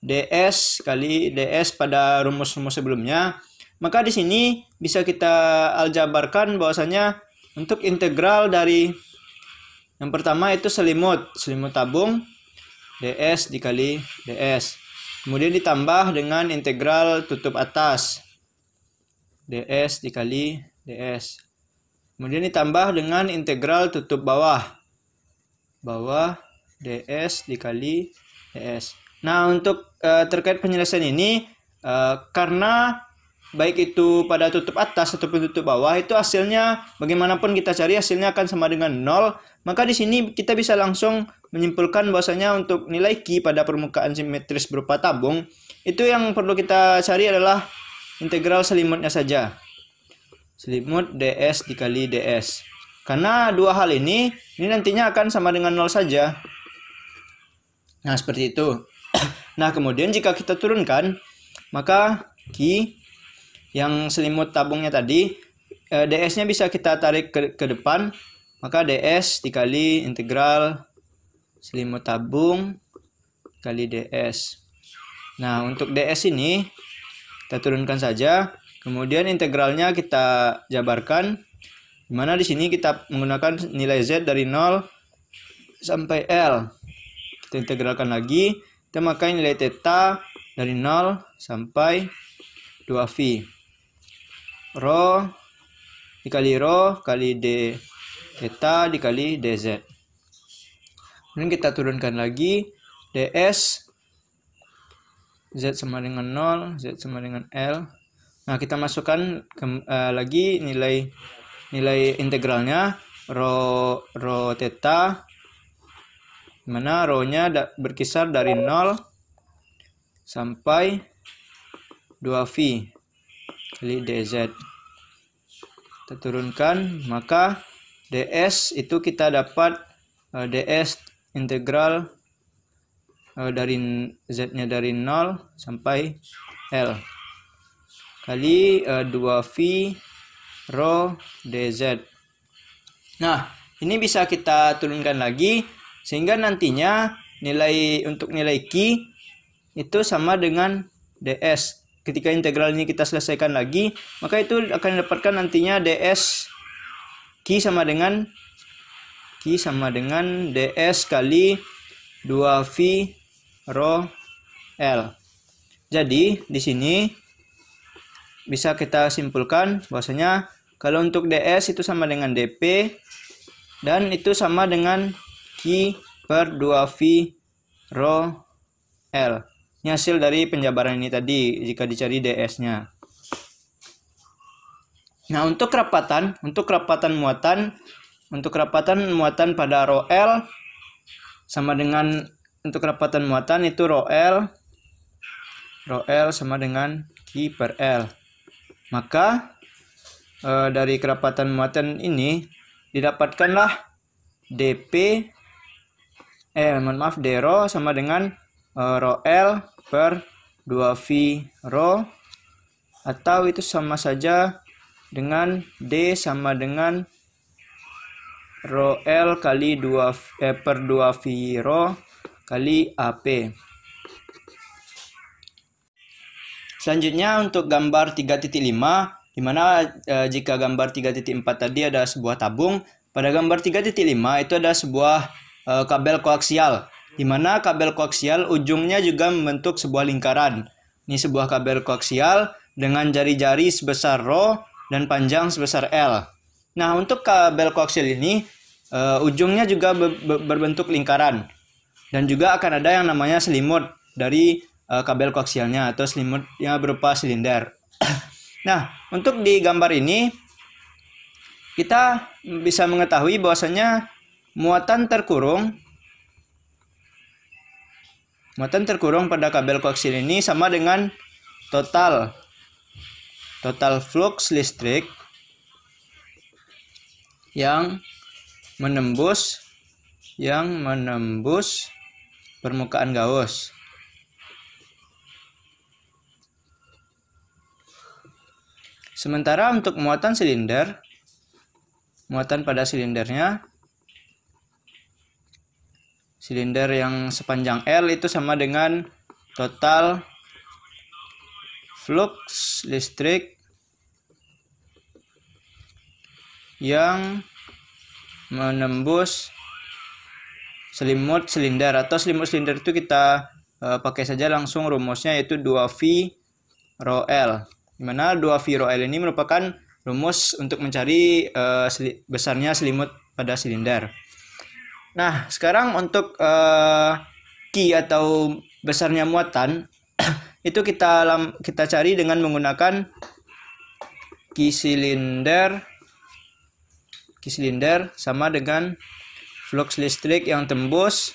Speaker 1: ds kali ds pada rumus-rumus sebelumnya, maka di sini bisa kita aljabarkan bahwasanya untuk integral dari yang pertama itu selimut, selimut tabung ds dikali ds. Kemudian ditambah dengan integral tutup atas ds dikali ds. Kemudian ditambah dengan integral tutup bawah bawah ds dikali ds. Nah, untuk uh, terkait penyelesaian ini uh, karena baik itu pada tutup atas ataupun tutup bawah itu hasilnya bagaimanapun kita cari hasilnya akan sama dengan 0. maka di sini kita bisa langsung menyimpulkan bahwasanya untuk nilai Q pada permukaan simetris berupa tabung itu yang perlu kita cari adalah integral selimutnya saja selimut ds dikali ds karena dua hal ini ini nantinya akan sama dengan 0 saja nah seperti itu nah kemudian jika kita turunkan maka Ki yang selimut tabungnya tadi eh, DS nya bisa kita tarik ke, ke depan maka DS dikali integral selimut tabung kali DS nah untuk DS ini kita turunkan saja kemudian integralnya kita jabarkan dimana di sini kita menggunakan nilai Z dari 0 sampai L kita integralkan lagi kita makan nilai theta dari 0 sampai 2V. Rho dikali rho kali d theta dikali dz. Kemudian kita turunkan lagi ds z sama dengan 0, z sama dengan L. Nah, kita masukkan ke, uh, lagi nilai nilai integralnya rho rho theta mana row-nya da berkisar dari 0 sampai 2V kali DZ. Kita turunkan, maka DS itu kita dapat uh, DS integral uh, dari Z-nya dari 0 sampai L kali uh, eh, 2V rho DZ. Nah, ini bisa kita turunkan lagi sehingga nantinya nilai untuk nilai Q itu sama dengan DS. Ketika integral ini kita selesaikan lagi, maka itu akan dapatkan nantinya DS Q sama dengan Q sama dengan DS kali 2V rho L. Jadi, di sini bisa kita simpulkan bahwasanya kalau untuk DS itu sama dengan DP dan itu sama dengan Ki per 2V Rho L. Ini hasil dari penjabaran ini tadi jika dicari DS-nya. Nah, untuk kerapatan, untuk kerapatan muatan, untuk kerapatan muatan pada rho L sama dengan untuk kerapatan muatan itu rho L rho L sama dengan Q per L. Maka eh, dari kerapatan muatan ini didapatkanlah dp eh mohon maaf d rho sama dengan uh, eh, rho L per 2V rho atau itu sama saja dengan D sama dengan rho L kali 2 eh, per 2 V rho kali AP. Selanjutnya untuk gambar 3.5 di mana e, jika gambar 3.4 tadi ada sebuah tabung, pada gambar 3.5 itu ada sebuah uh, kabel koaksial, di mana kabel koaksial ujungnya juga membentuk sebuah lingkaran. Ini sebuah kabel koaksial dengan jari-jari sebesar ρ dan panjang sebesar L. Nah, untuk kabel koaksial ini uh, ujungnya juga be be berbentuk lingkaran dan juga akan ada yang namanya selimut dari uh, kabel koaksialnya atau selimut yang berupa silinder. nah, untuk di gambar ini kita bisa mengetahui bahwasanya muatan terkurung muatan terkurung pada kabel koaksial ini sama dengan total total flux listrik yang menembus yang menembus permukaan Gauss. Sementara untuk muatan silinder, muatan pada silindernya silinder yang sepanjang L itu sama dengan total flux listrik yang menembus selimut silinder atau selimut silinder itu kita e, pakai saja langsung rumusnya yaitu 2V rho L. Dimana 2V rho L ini merupakan rumus untuk mencari e, besarnya selimut pada silinder. Nah, sekarang untuk uh, ki atau besarnya muatan itu kita alam kita cari dengan menggunakan ki silinder ki silinder sama dengan flux listrik yang tembus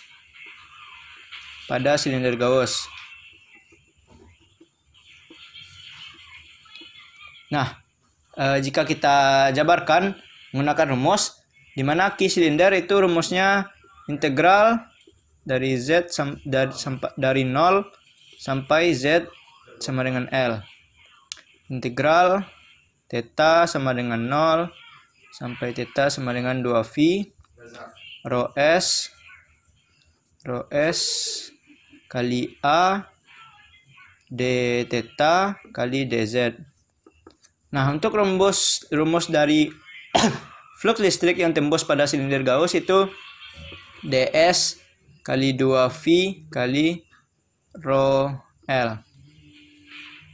Speaker 1: pada silinder Gauss. Nah, e, jika kita jabarkan menggunakan rumus Dimana Q silinder itu rumusnya integral dari Z dari, sampai, dari 0 sampai Z sama dengan L. Integral theta sama dengan 0 sampai theta sama dengan 2V. Rho S. Rho S kali A d theta kali dz. Nah, untuk rumus rumus dari Flux listrik yang tembus pada silinder Gauss itu DS kali 2V kali rho L.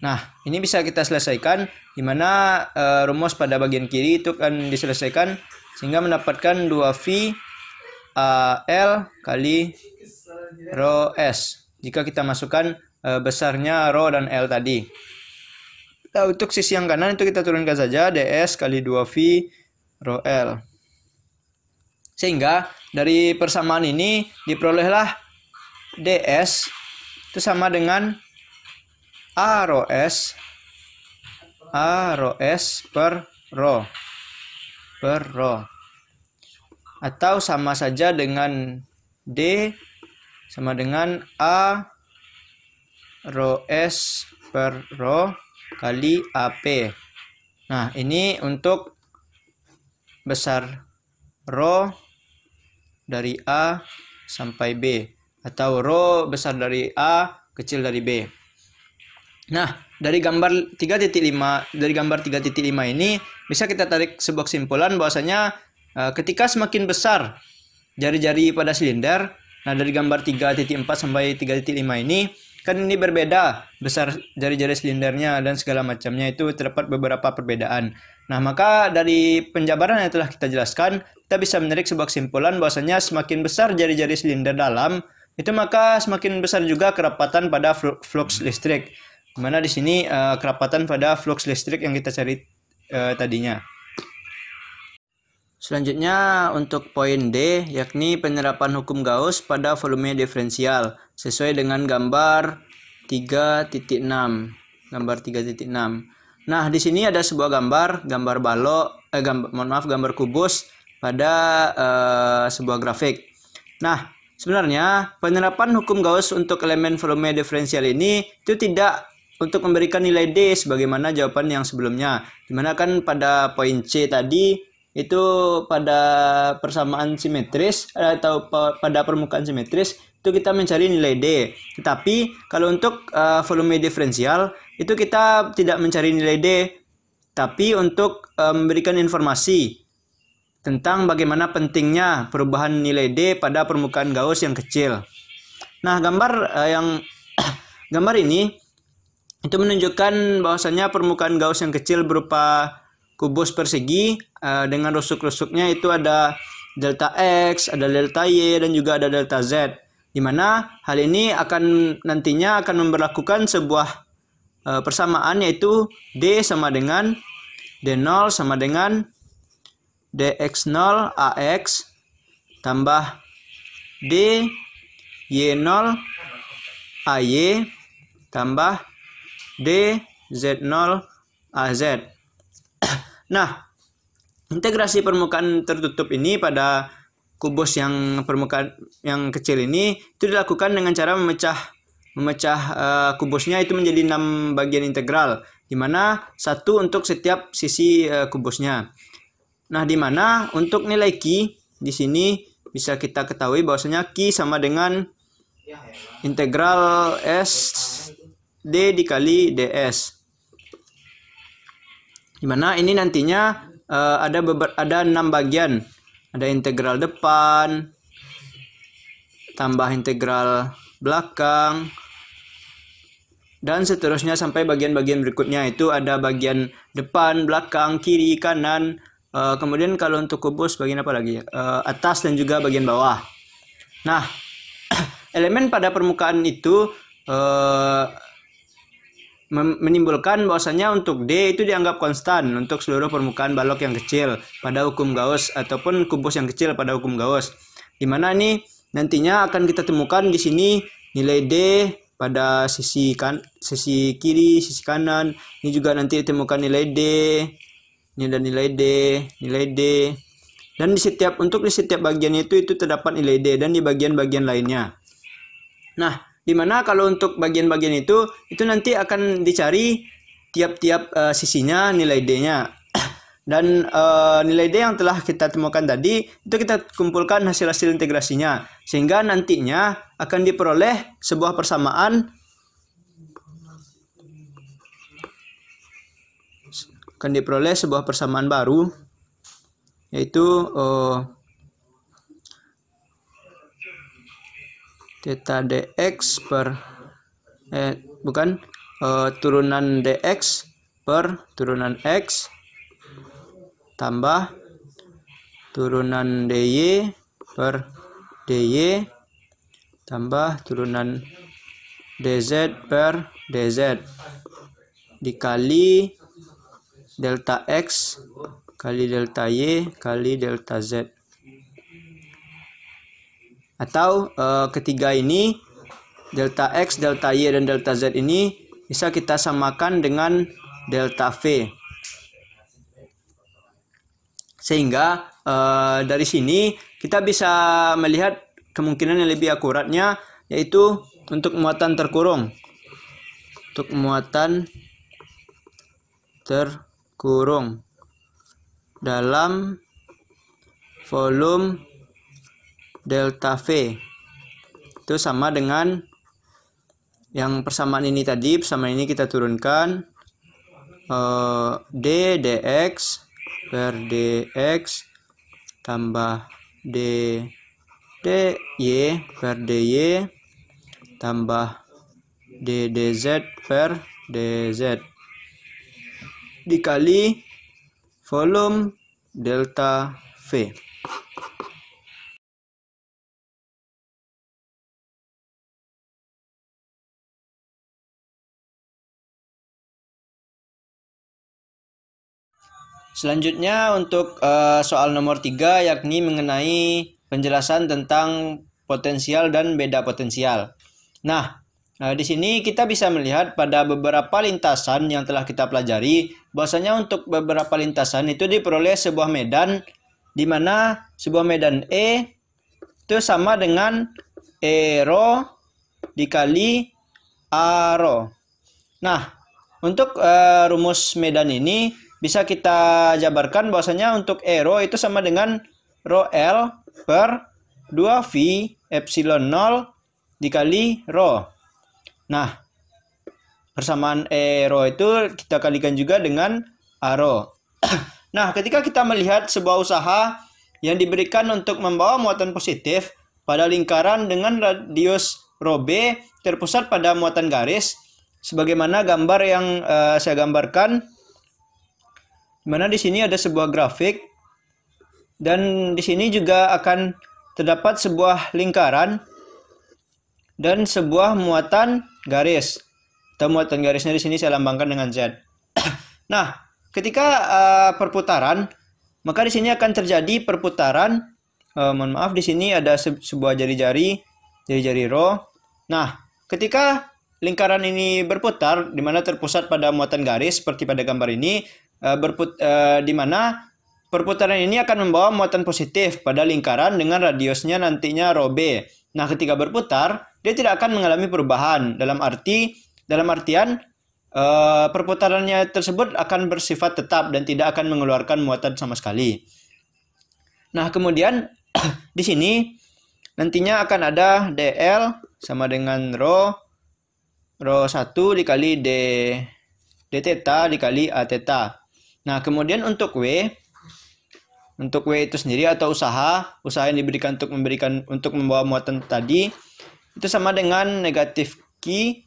Speaker 1: Nah, ini bisa kita selesaikan di mana e, rumus pada bagian kiri itu kan diselesaikan sehingga mendapatkan 2V A, eh, L kali rho S. Jika kita masukkan e, besarnya rho dan L tadi. Nah, untuk sisi yang kanan itu kita turunkan saja DS kali 2V rho L. Sehingga dari persamaan ini diperolehlah DS itu sama dengan A rho S A rho S per ro per ro atau sama saja dengan D sama dengan A rho S per ro kali AP. Nah, ini untuk besar Ro dari A sampai B atau Ro besar dari A kecil dari B. Nah, dari gambar 3.5 dari gambar 3.5 ini bisa kita tarik sebuah kesimpulan bahwasanya eh, ketika semakin besar jari-jari pada silinder, nah dari gambar 3.4 sampai 3.5 ini Kan ini berbeda, besar jari-jari silindernya dan segala macamnya itu terdapat beberapa perbedaan. Nah, maka dari penjabaran yang telah kita jelaskan, kita bisa menarik sebuah kesimpulan bahwasanya semakin besar jari-jari silinder dalam, itu maka semakin besar juga kerapatan pada flux listrik. Mana di sini uh, kerapatan pada flux listrik yang kita cari uh, tadinya. Selanjutnya untuk poin D yakni penerapan hukum Gauss pada volume diferensial sesuai dengan gambar 3.6. Gambar 3.6. Nah, di sini ada sebuah gambar, gambar balok, eh gambar, mohon maaf gambar kubus pada eh, sebuah grafik. Nah, sebenarnya penerapan hukum Gauss untuk elemen volume diferensial ini itu tidak untuk memberikan nilai D sebagaimana jawaban yang sebelumnya. Dimana kan pada poin C tadi itu pada persamaan simetris atau pada permukaan simetris itu kita mencari nilai D. Tetapi kalau untuk uh, volume diferensial itu kita tidak mencari nilai D, tapi untuk uh, memberikan informasi tentang bagaimana pentingnya perubahan nilai D pada permukaan Gauss yang kecil. Nah, gambar uh, yang gambar ini itu menunjukkan bahwasannya permukaan Gauss yang kecil berupa kubus persegi uh, dengan rusuk-rusuknya itu ada delta X, ada delta Y, dan juga ada delta Z. Di mana hal ini akan nantinya akan memperlakukan sebuah uh, persamaan yaitu D sama dengan D0 sama dengan DX0 AX tambah D Y0 AY tambah D Z0 AZ. Nah, integrasi permukaan tertutup ini pada kubus yang permukaan yang kecil ini itu dilakukan dengan cara memecah memecah e, kubusnya itu menjadi enam bagian integral di mana satu untuk setiap sisi e, kubusnya. Nah, di mana untuk nilai Q di sini bisa kita ketahui bahwasanya Q sama dengan integral s d dikali ds. Dimana ini nantinya uh, ada beber, ada enam bagian. Ada integral depan, tambah integral belakang, dan seterusnya sampai bagian-bagian berikutnya itu ada bagian depan, belakang, kiri, kanan. Uh, kemudian kalau untuk kubus bagian apa lagi? Uh, atas dan juga bagian bawah. Nah, elemen pada permukaan itu uh, menimbulkan bahwasanya untuk D itu dianggap konstan untuk seluruh permukaan balok yang kecil pada hukum Gauss ataupun kubus yang kecil pada hukum Gauss. Di mana nih nantinya akan kita temukan di sini nilai D pada sisi kan sisi kiri, sisi kanan. Ini juga nanti ditemukan nilai D. Ini ada nilai D, nilai D. Dan di setiap untuk di setiap bagian itu itu terdapat nilai D dan di bagian-bagian lainnya. Nah, Dimana kalau untuk bagian-bagian itu, itu nanti akan dicari tiap-tiap uh, sisinya nilai D-nya. Dan uh, nilai D yang telah kita temukan tadi, itu kita kumpulkan hasil-hasil integrasinya. Sehingga nantinya akan diperoleh sebuah persamaan akan diperoleh sebuah persamaan baru yaitu uh, theta dx per eh, bukan eh, turunan dx per turunan x tambah turunan dy per dy tambah turunan dz per dz dikali delta x kali delta y kali delta z atau e, ketiga ini delta X, delta Y dan delta Z ini bisa kita samakan dengan delta V. Sehingga e, dari sini kita bisa melihat kemungkinan yang lebih akuratnya yaitu untuk muatan terkurung. Untuk muatan terkurung dalam volume delta V itu sama dengan yang persamaan ini tadi persamaan ini kita turunkan eh, d dx per dx tambah d dy per dy tambah d dz per dz dikali volume delta V. Selanjutnya untuk uh, soal nomor 3 yakni mengenai penjelasan tentang potensial dan beda potensial. Nah, Nah, di sini kita bisa melihat pada beberapa lintasan yang telah kita pelajari, bahwasanya untuk beberapa lintasan itu diperoleh sebuah medan di mana sebuah medan E itu sama dengan E rho dikali A rho. Nah, untuk uh, rumus medan ini bisa kita jabarkan bahwasanya untuk E rho itu sama dengan rho L per 2V epsilon 0 dikali rho. Nah, persamaan E rho itu kita kalikan juga dengan A rho. nah, ketika kita melihat sebuah usaha yang diberikan untuk membawa muatan positif pada lingkaran dengan radius rho B terpusat pada muatan garis, sebagaimana gambar yang uh, saya gambarkan, mana di sini ada sebuah grafik dan di sini juga akan terdapat sebuah lingkaran dan sebuah muatan garis. Atau muatan garisnya di sini saya lambangkan dengan Z. nah, ketika uh, perputaran, maka di sini akan terjadi perputaran. Uh, mohon maaf, di sini ada se sebuah jari-jari, jari-jari row. Nah, ketika lingkaran ini berputar, di mana terpusat pada muatan garis seperti pada gambar ini, Eh, berput uh, di mana perputaran ini akan membawa muatan positif pada lingkaran dengan radiusnya nantinya rho b. Nah, ketika berputar, dia tidak akan mengalami perubahan dalam arti dalam artian uh, perputarannya tersebut akan bersifat tetap dan tidak akan mengeluarkan muatan sama sekali. Nah, kemudian di sini nantinya akan ada DL sama dengan rho rho 1 dikali d d theta dikali a theta. Nah, kemudian untuk W untuk W itu sendiri atau usaha, usaha yang diberikan untuk memberikan untuk membawa muatan tadi itu sama dengan negatif Q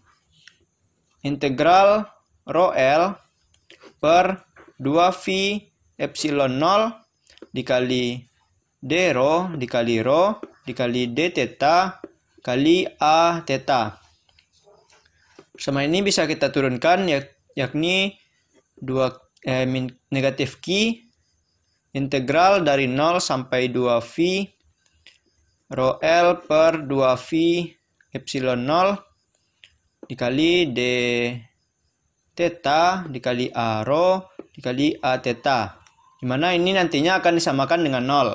Speaker 1: integral rho L per 2V epsilon 0 dikali D rho dikali rho dikali D theta kali A theta. Sama ini bisa kita turunkan yakni 2 eh, negatif Q integral dari 0 sampai 2V rho L per 2V epsilon 0 dikali D theta dikali A rho dikali A theta dimana ini nantinya akan disamakan dengan 0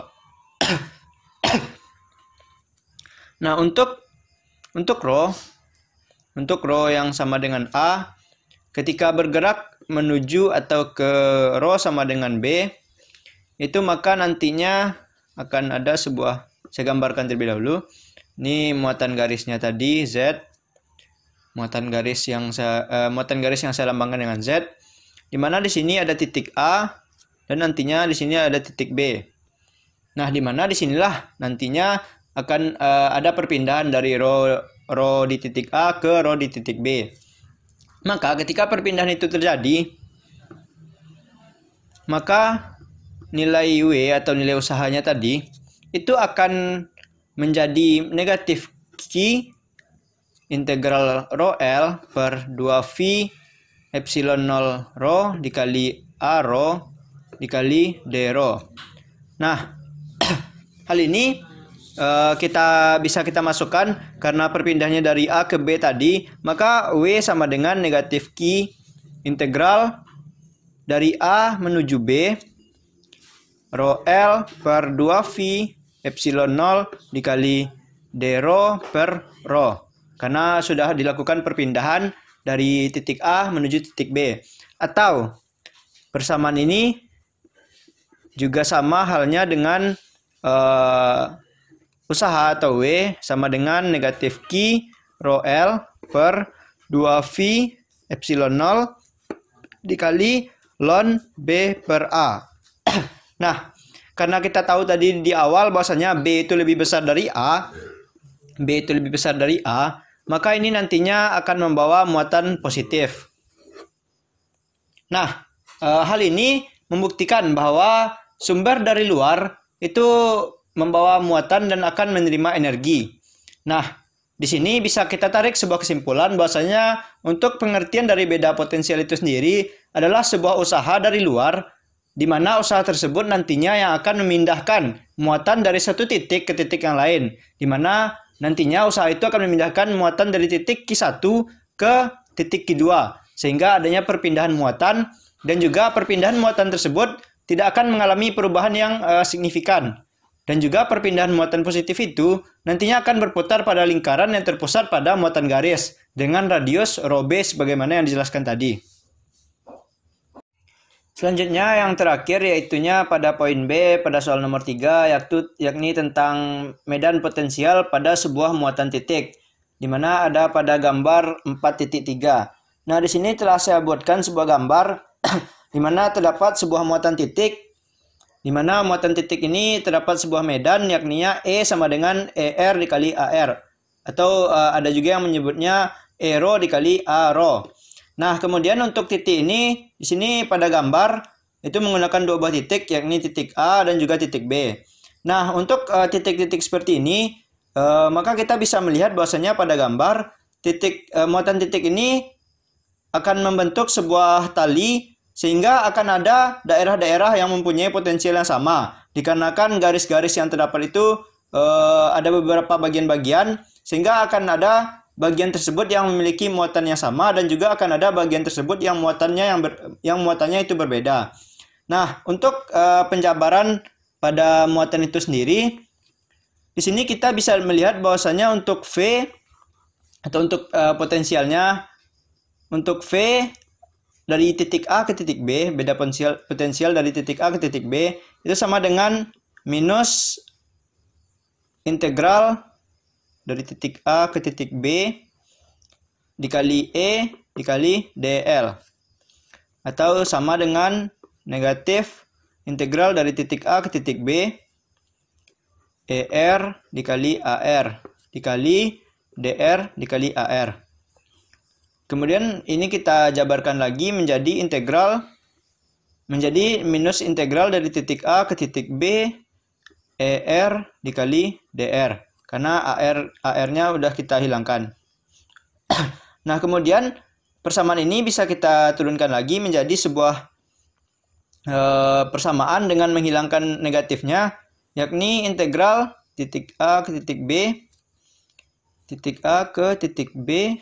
Speaker 1: nah untuk untuk rho untuk rho yang sama dengan A ketika bergerak menuju atau ke Rho sama dengan B itu maka nantinya akan ada sebuah saya gambarkan terlebih dahulu ini muatan garisnya tadi Z muatan garis yang saya uh, eh, muatan garis yang saya lambangkan dengan Z di mana di sini ada titik A dan nantinya di sini ada titik B nah di mana di sinilah nantinya akan uh, ada perpindahan dari Rho, Rho di titik A ke Rho di titik B maka ketika perpindahan itu terjadi, maka nilai W atau nilai usahanya tadi itu akan menjadi negatif Q integral rho L per 2V epsilon 0 rho dikali A rho dikali D rho. Nah, hal ini Eh, kita bisa kita masukkan karena perpindahnya dari A ke B tadi, maka W sama dengan negatif Q integral dari A menuju B rho L per 2V epsilon 0 dikali d rho per rho. Karena sudah dilakukan perpindahan dari titik A menuju titik B. Atau persamaan ini juga sama halnya dengan uh, usaha atau W sama dengan negatif Q rho L per 2V epsilon 0 dikali ln B per A. nah, karena kita tahu tadi di awal bahwasanya B itu lebih besar dari A, B itu lebih besar dari A, maka ini nantinya akan membawa muatan positif. Nah, eh, hal ini membuktikan bahwa sumber dari luar itu membawa muatan dan akan menerima energi. Nah, di sini bisa kita tarik sebuah kesimpulan bahwasanya untuk pengertian dari beda potensial itu sendiri adalah sebuah usaha dari luar di mana usaha tersebut nantinya yang akan memindahkan muatan dari satu titik ke titik yang lain di mana nantinya usaha itu akan memindahkan muatan dari titik Q1 ke titik Q2 sehingga adanya perpindahan muatan dan juga perpindahan muatan tersebut tidak akan mengalami perubahan yang uh, signifikan. Dan juga perpindahan muatan positif itu nantinya akan berputar pada lingkaran yang terpusat pada muatan garis dengan radius rho b sebagaimana yang dijelaskan tadi. Selanjutnya yang terakhir yaitunya pada poin B pada soal nomor 3 yaitu yakni tentang medan potensial pada sebuah muatan titik di mana ada pada gambar 4.3. Nah, di sini telah saya buatkan sebuah gambar di mana terdapat sebuah muatan titik di mana muatan titik ini terdapat sebuah medan yakni ya E sama dengan ER dikali AR. Atau uh, ada juga yang menyebutnya ERO dikali ARO. Nah, kemudian untuk titik ini, di sini pada gambar itu menggunakan dua buah titik yakni titik A dan juga titik B. Nah, untuk eh, titik-titik uh, seperti ini, uh, maka kita bisa melihat bahwasanya pada gambar titik uh, muatan titik ini akan membentuk sebuah tali sehingga akan ada daerah-daerah yang mempunyai potensial yang sama. Dikarenakan garis-garis yang terdapat itu e, ada beberapa bagian-bagian, sehingga akan ada bagian tersebut yang memiliki muatan yang sama dan juga akan ada bagian tersebut yang muatannya yang ber, yang muatannya itu berbeda. Nah, untuk e, penjabaran pada muatan itu sendiri, di sini kita bisa melihat bahwasanya untuk V atau untuk e, potensialnya untuk V dari titik A ke titik B, beda potensial, potensial dari titik A ke titik B, itu sama dengan minus integral dari titik A ke titik B dikali E dikali DL. Atau sama dengan negatif integral dari titik A ke titik B ER dikali AR dikali DR dikali AR. Kemudian ini kita jabarkan lagi menjadi integral menjadi minus integral dari titik A ke titik B ER dikali DR karena AR AR-nya udah kita hilangkan. nah, kemudian persamaan ini bisa kita turunkan lagi menjadi sebuah e, persamaan dengan menghilangkan negatifnya yakni integral titik A ke titik B titik A ke titik B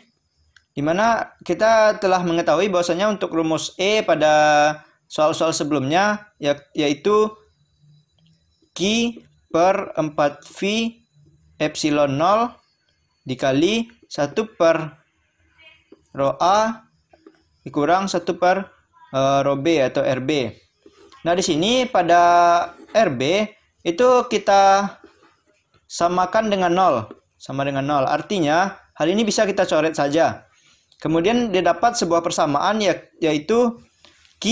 Speaker 1: di mana kita telah mengetahui bahwasanya untuk rumus E pada soal-soal sebelumnya ya, yaitu Q per 4V epsilon 0 dikali 1 per rho A dikurang 1 per e, rho B atau RB. Nah, di sini pada RB itu kita samakan dengan 0, sama dengan 0. Artinya, hal ini bisa kita coret saja. Kemudian didapat sebuah persamaan ya, yaitu Q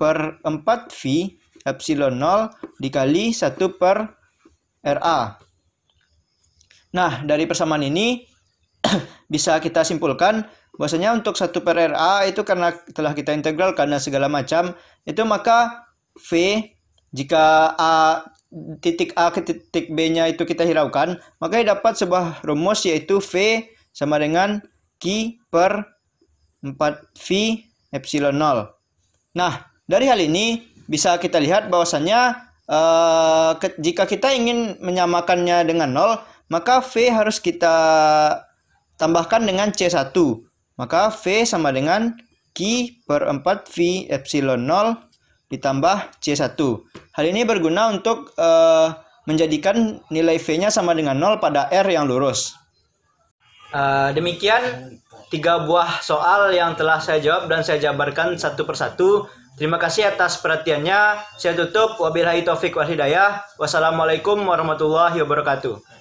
Speaker 1: per 4V epsilon 0 dikali 1 per RA. Nah, dari persamaan ini bisa kita simpulkan bahwasanya untuk 1 per RA itu karena telah kita integral karena segala macam, itu maka V jika A titik A ke titik B-nya itu kita hiraukan, maka dapat sebuah rumus yaitu V sama dengan Q per 4V epsilon 0. Nah, dari hal ini bisa kita lihat bahwasannya eh, jika kita ingin menyamakannya dengan 0, maka V harus kita tambahkan dengan C1. Maka V sama dengan Q per 4V epsilon 0 ditambah C1. Hal ini berguna untuk eh, menjadikan nilai V-nya sama dengan 0 pada R yang lurus. Eh, demikian tiga buah soal yang telah saya jawab dan saya jabarkan satu persatu. Terima kasih atas perhatiannya. Saya tutup. Wabillahi taufik wal hidayah. Wassalamualaikum warahmatullahi wabarakatuh.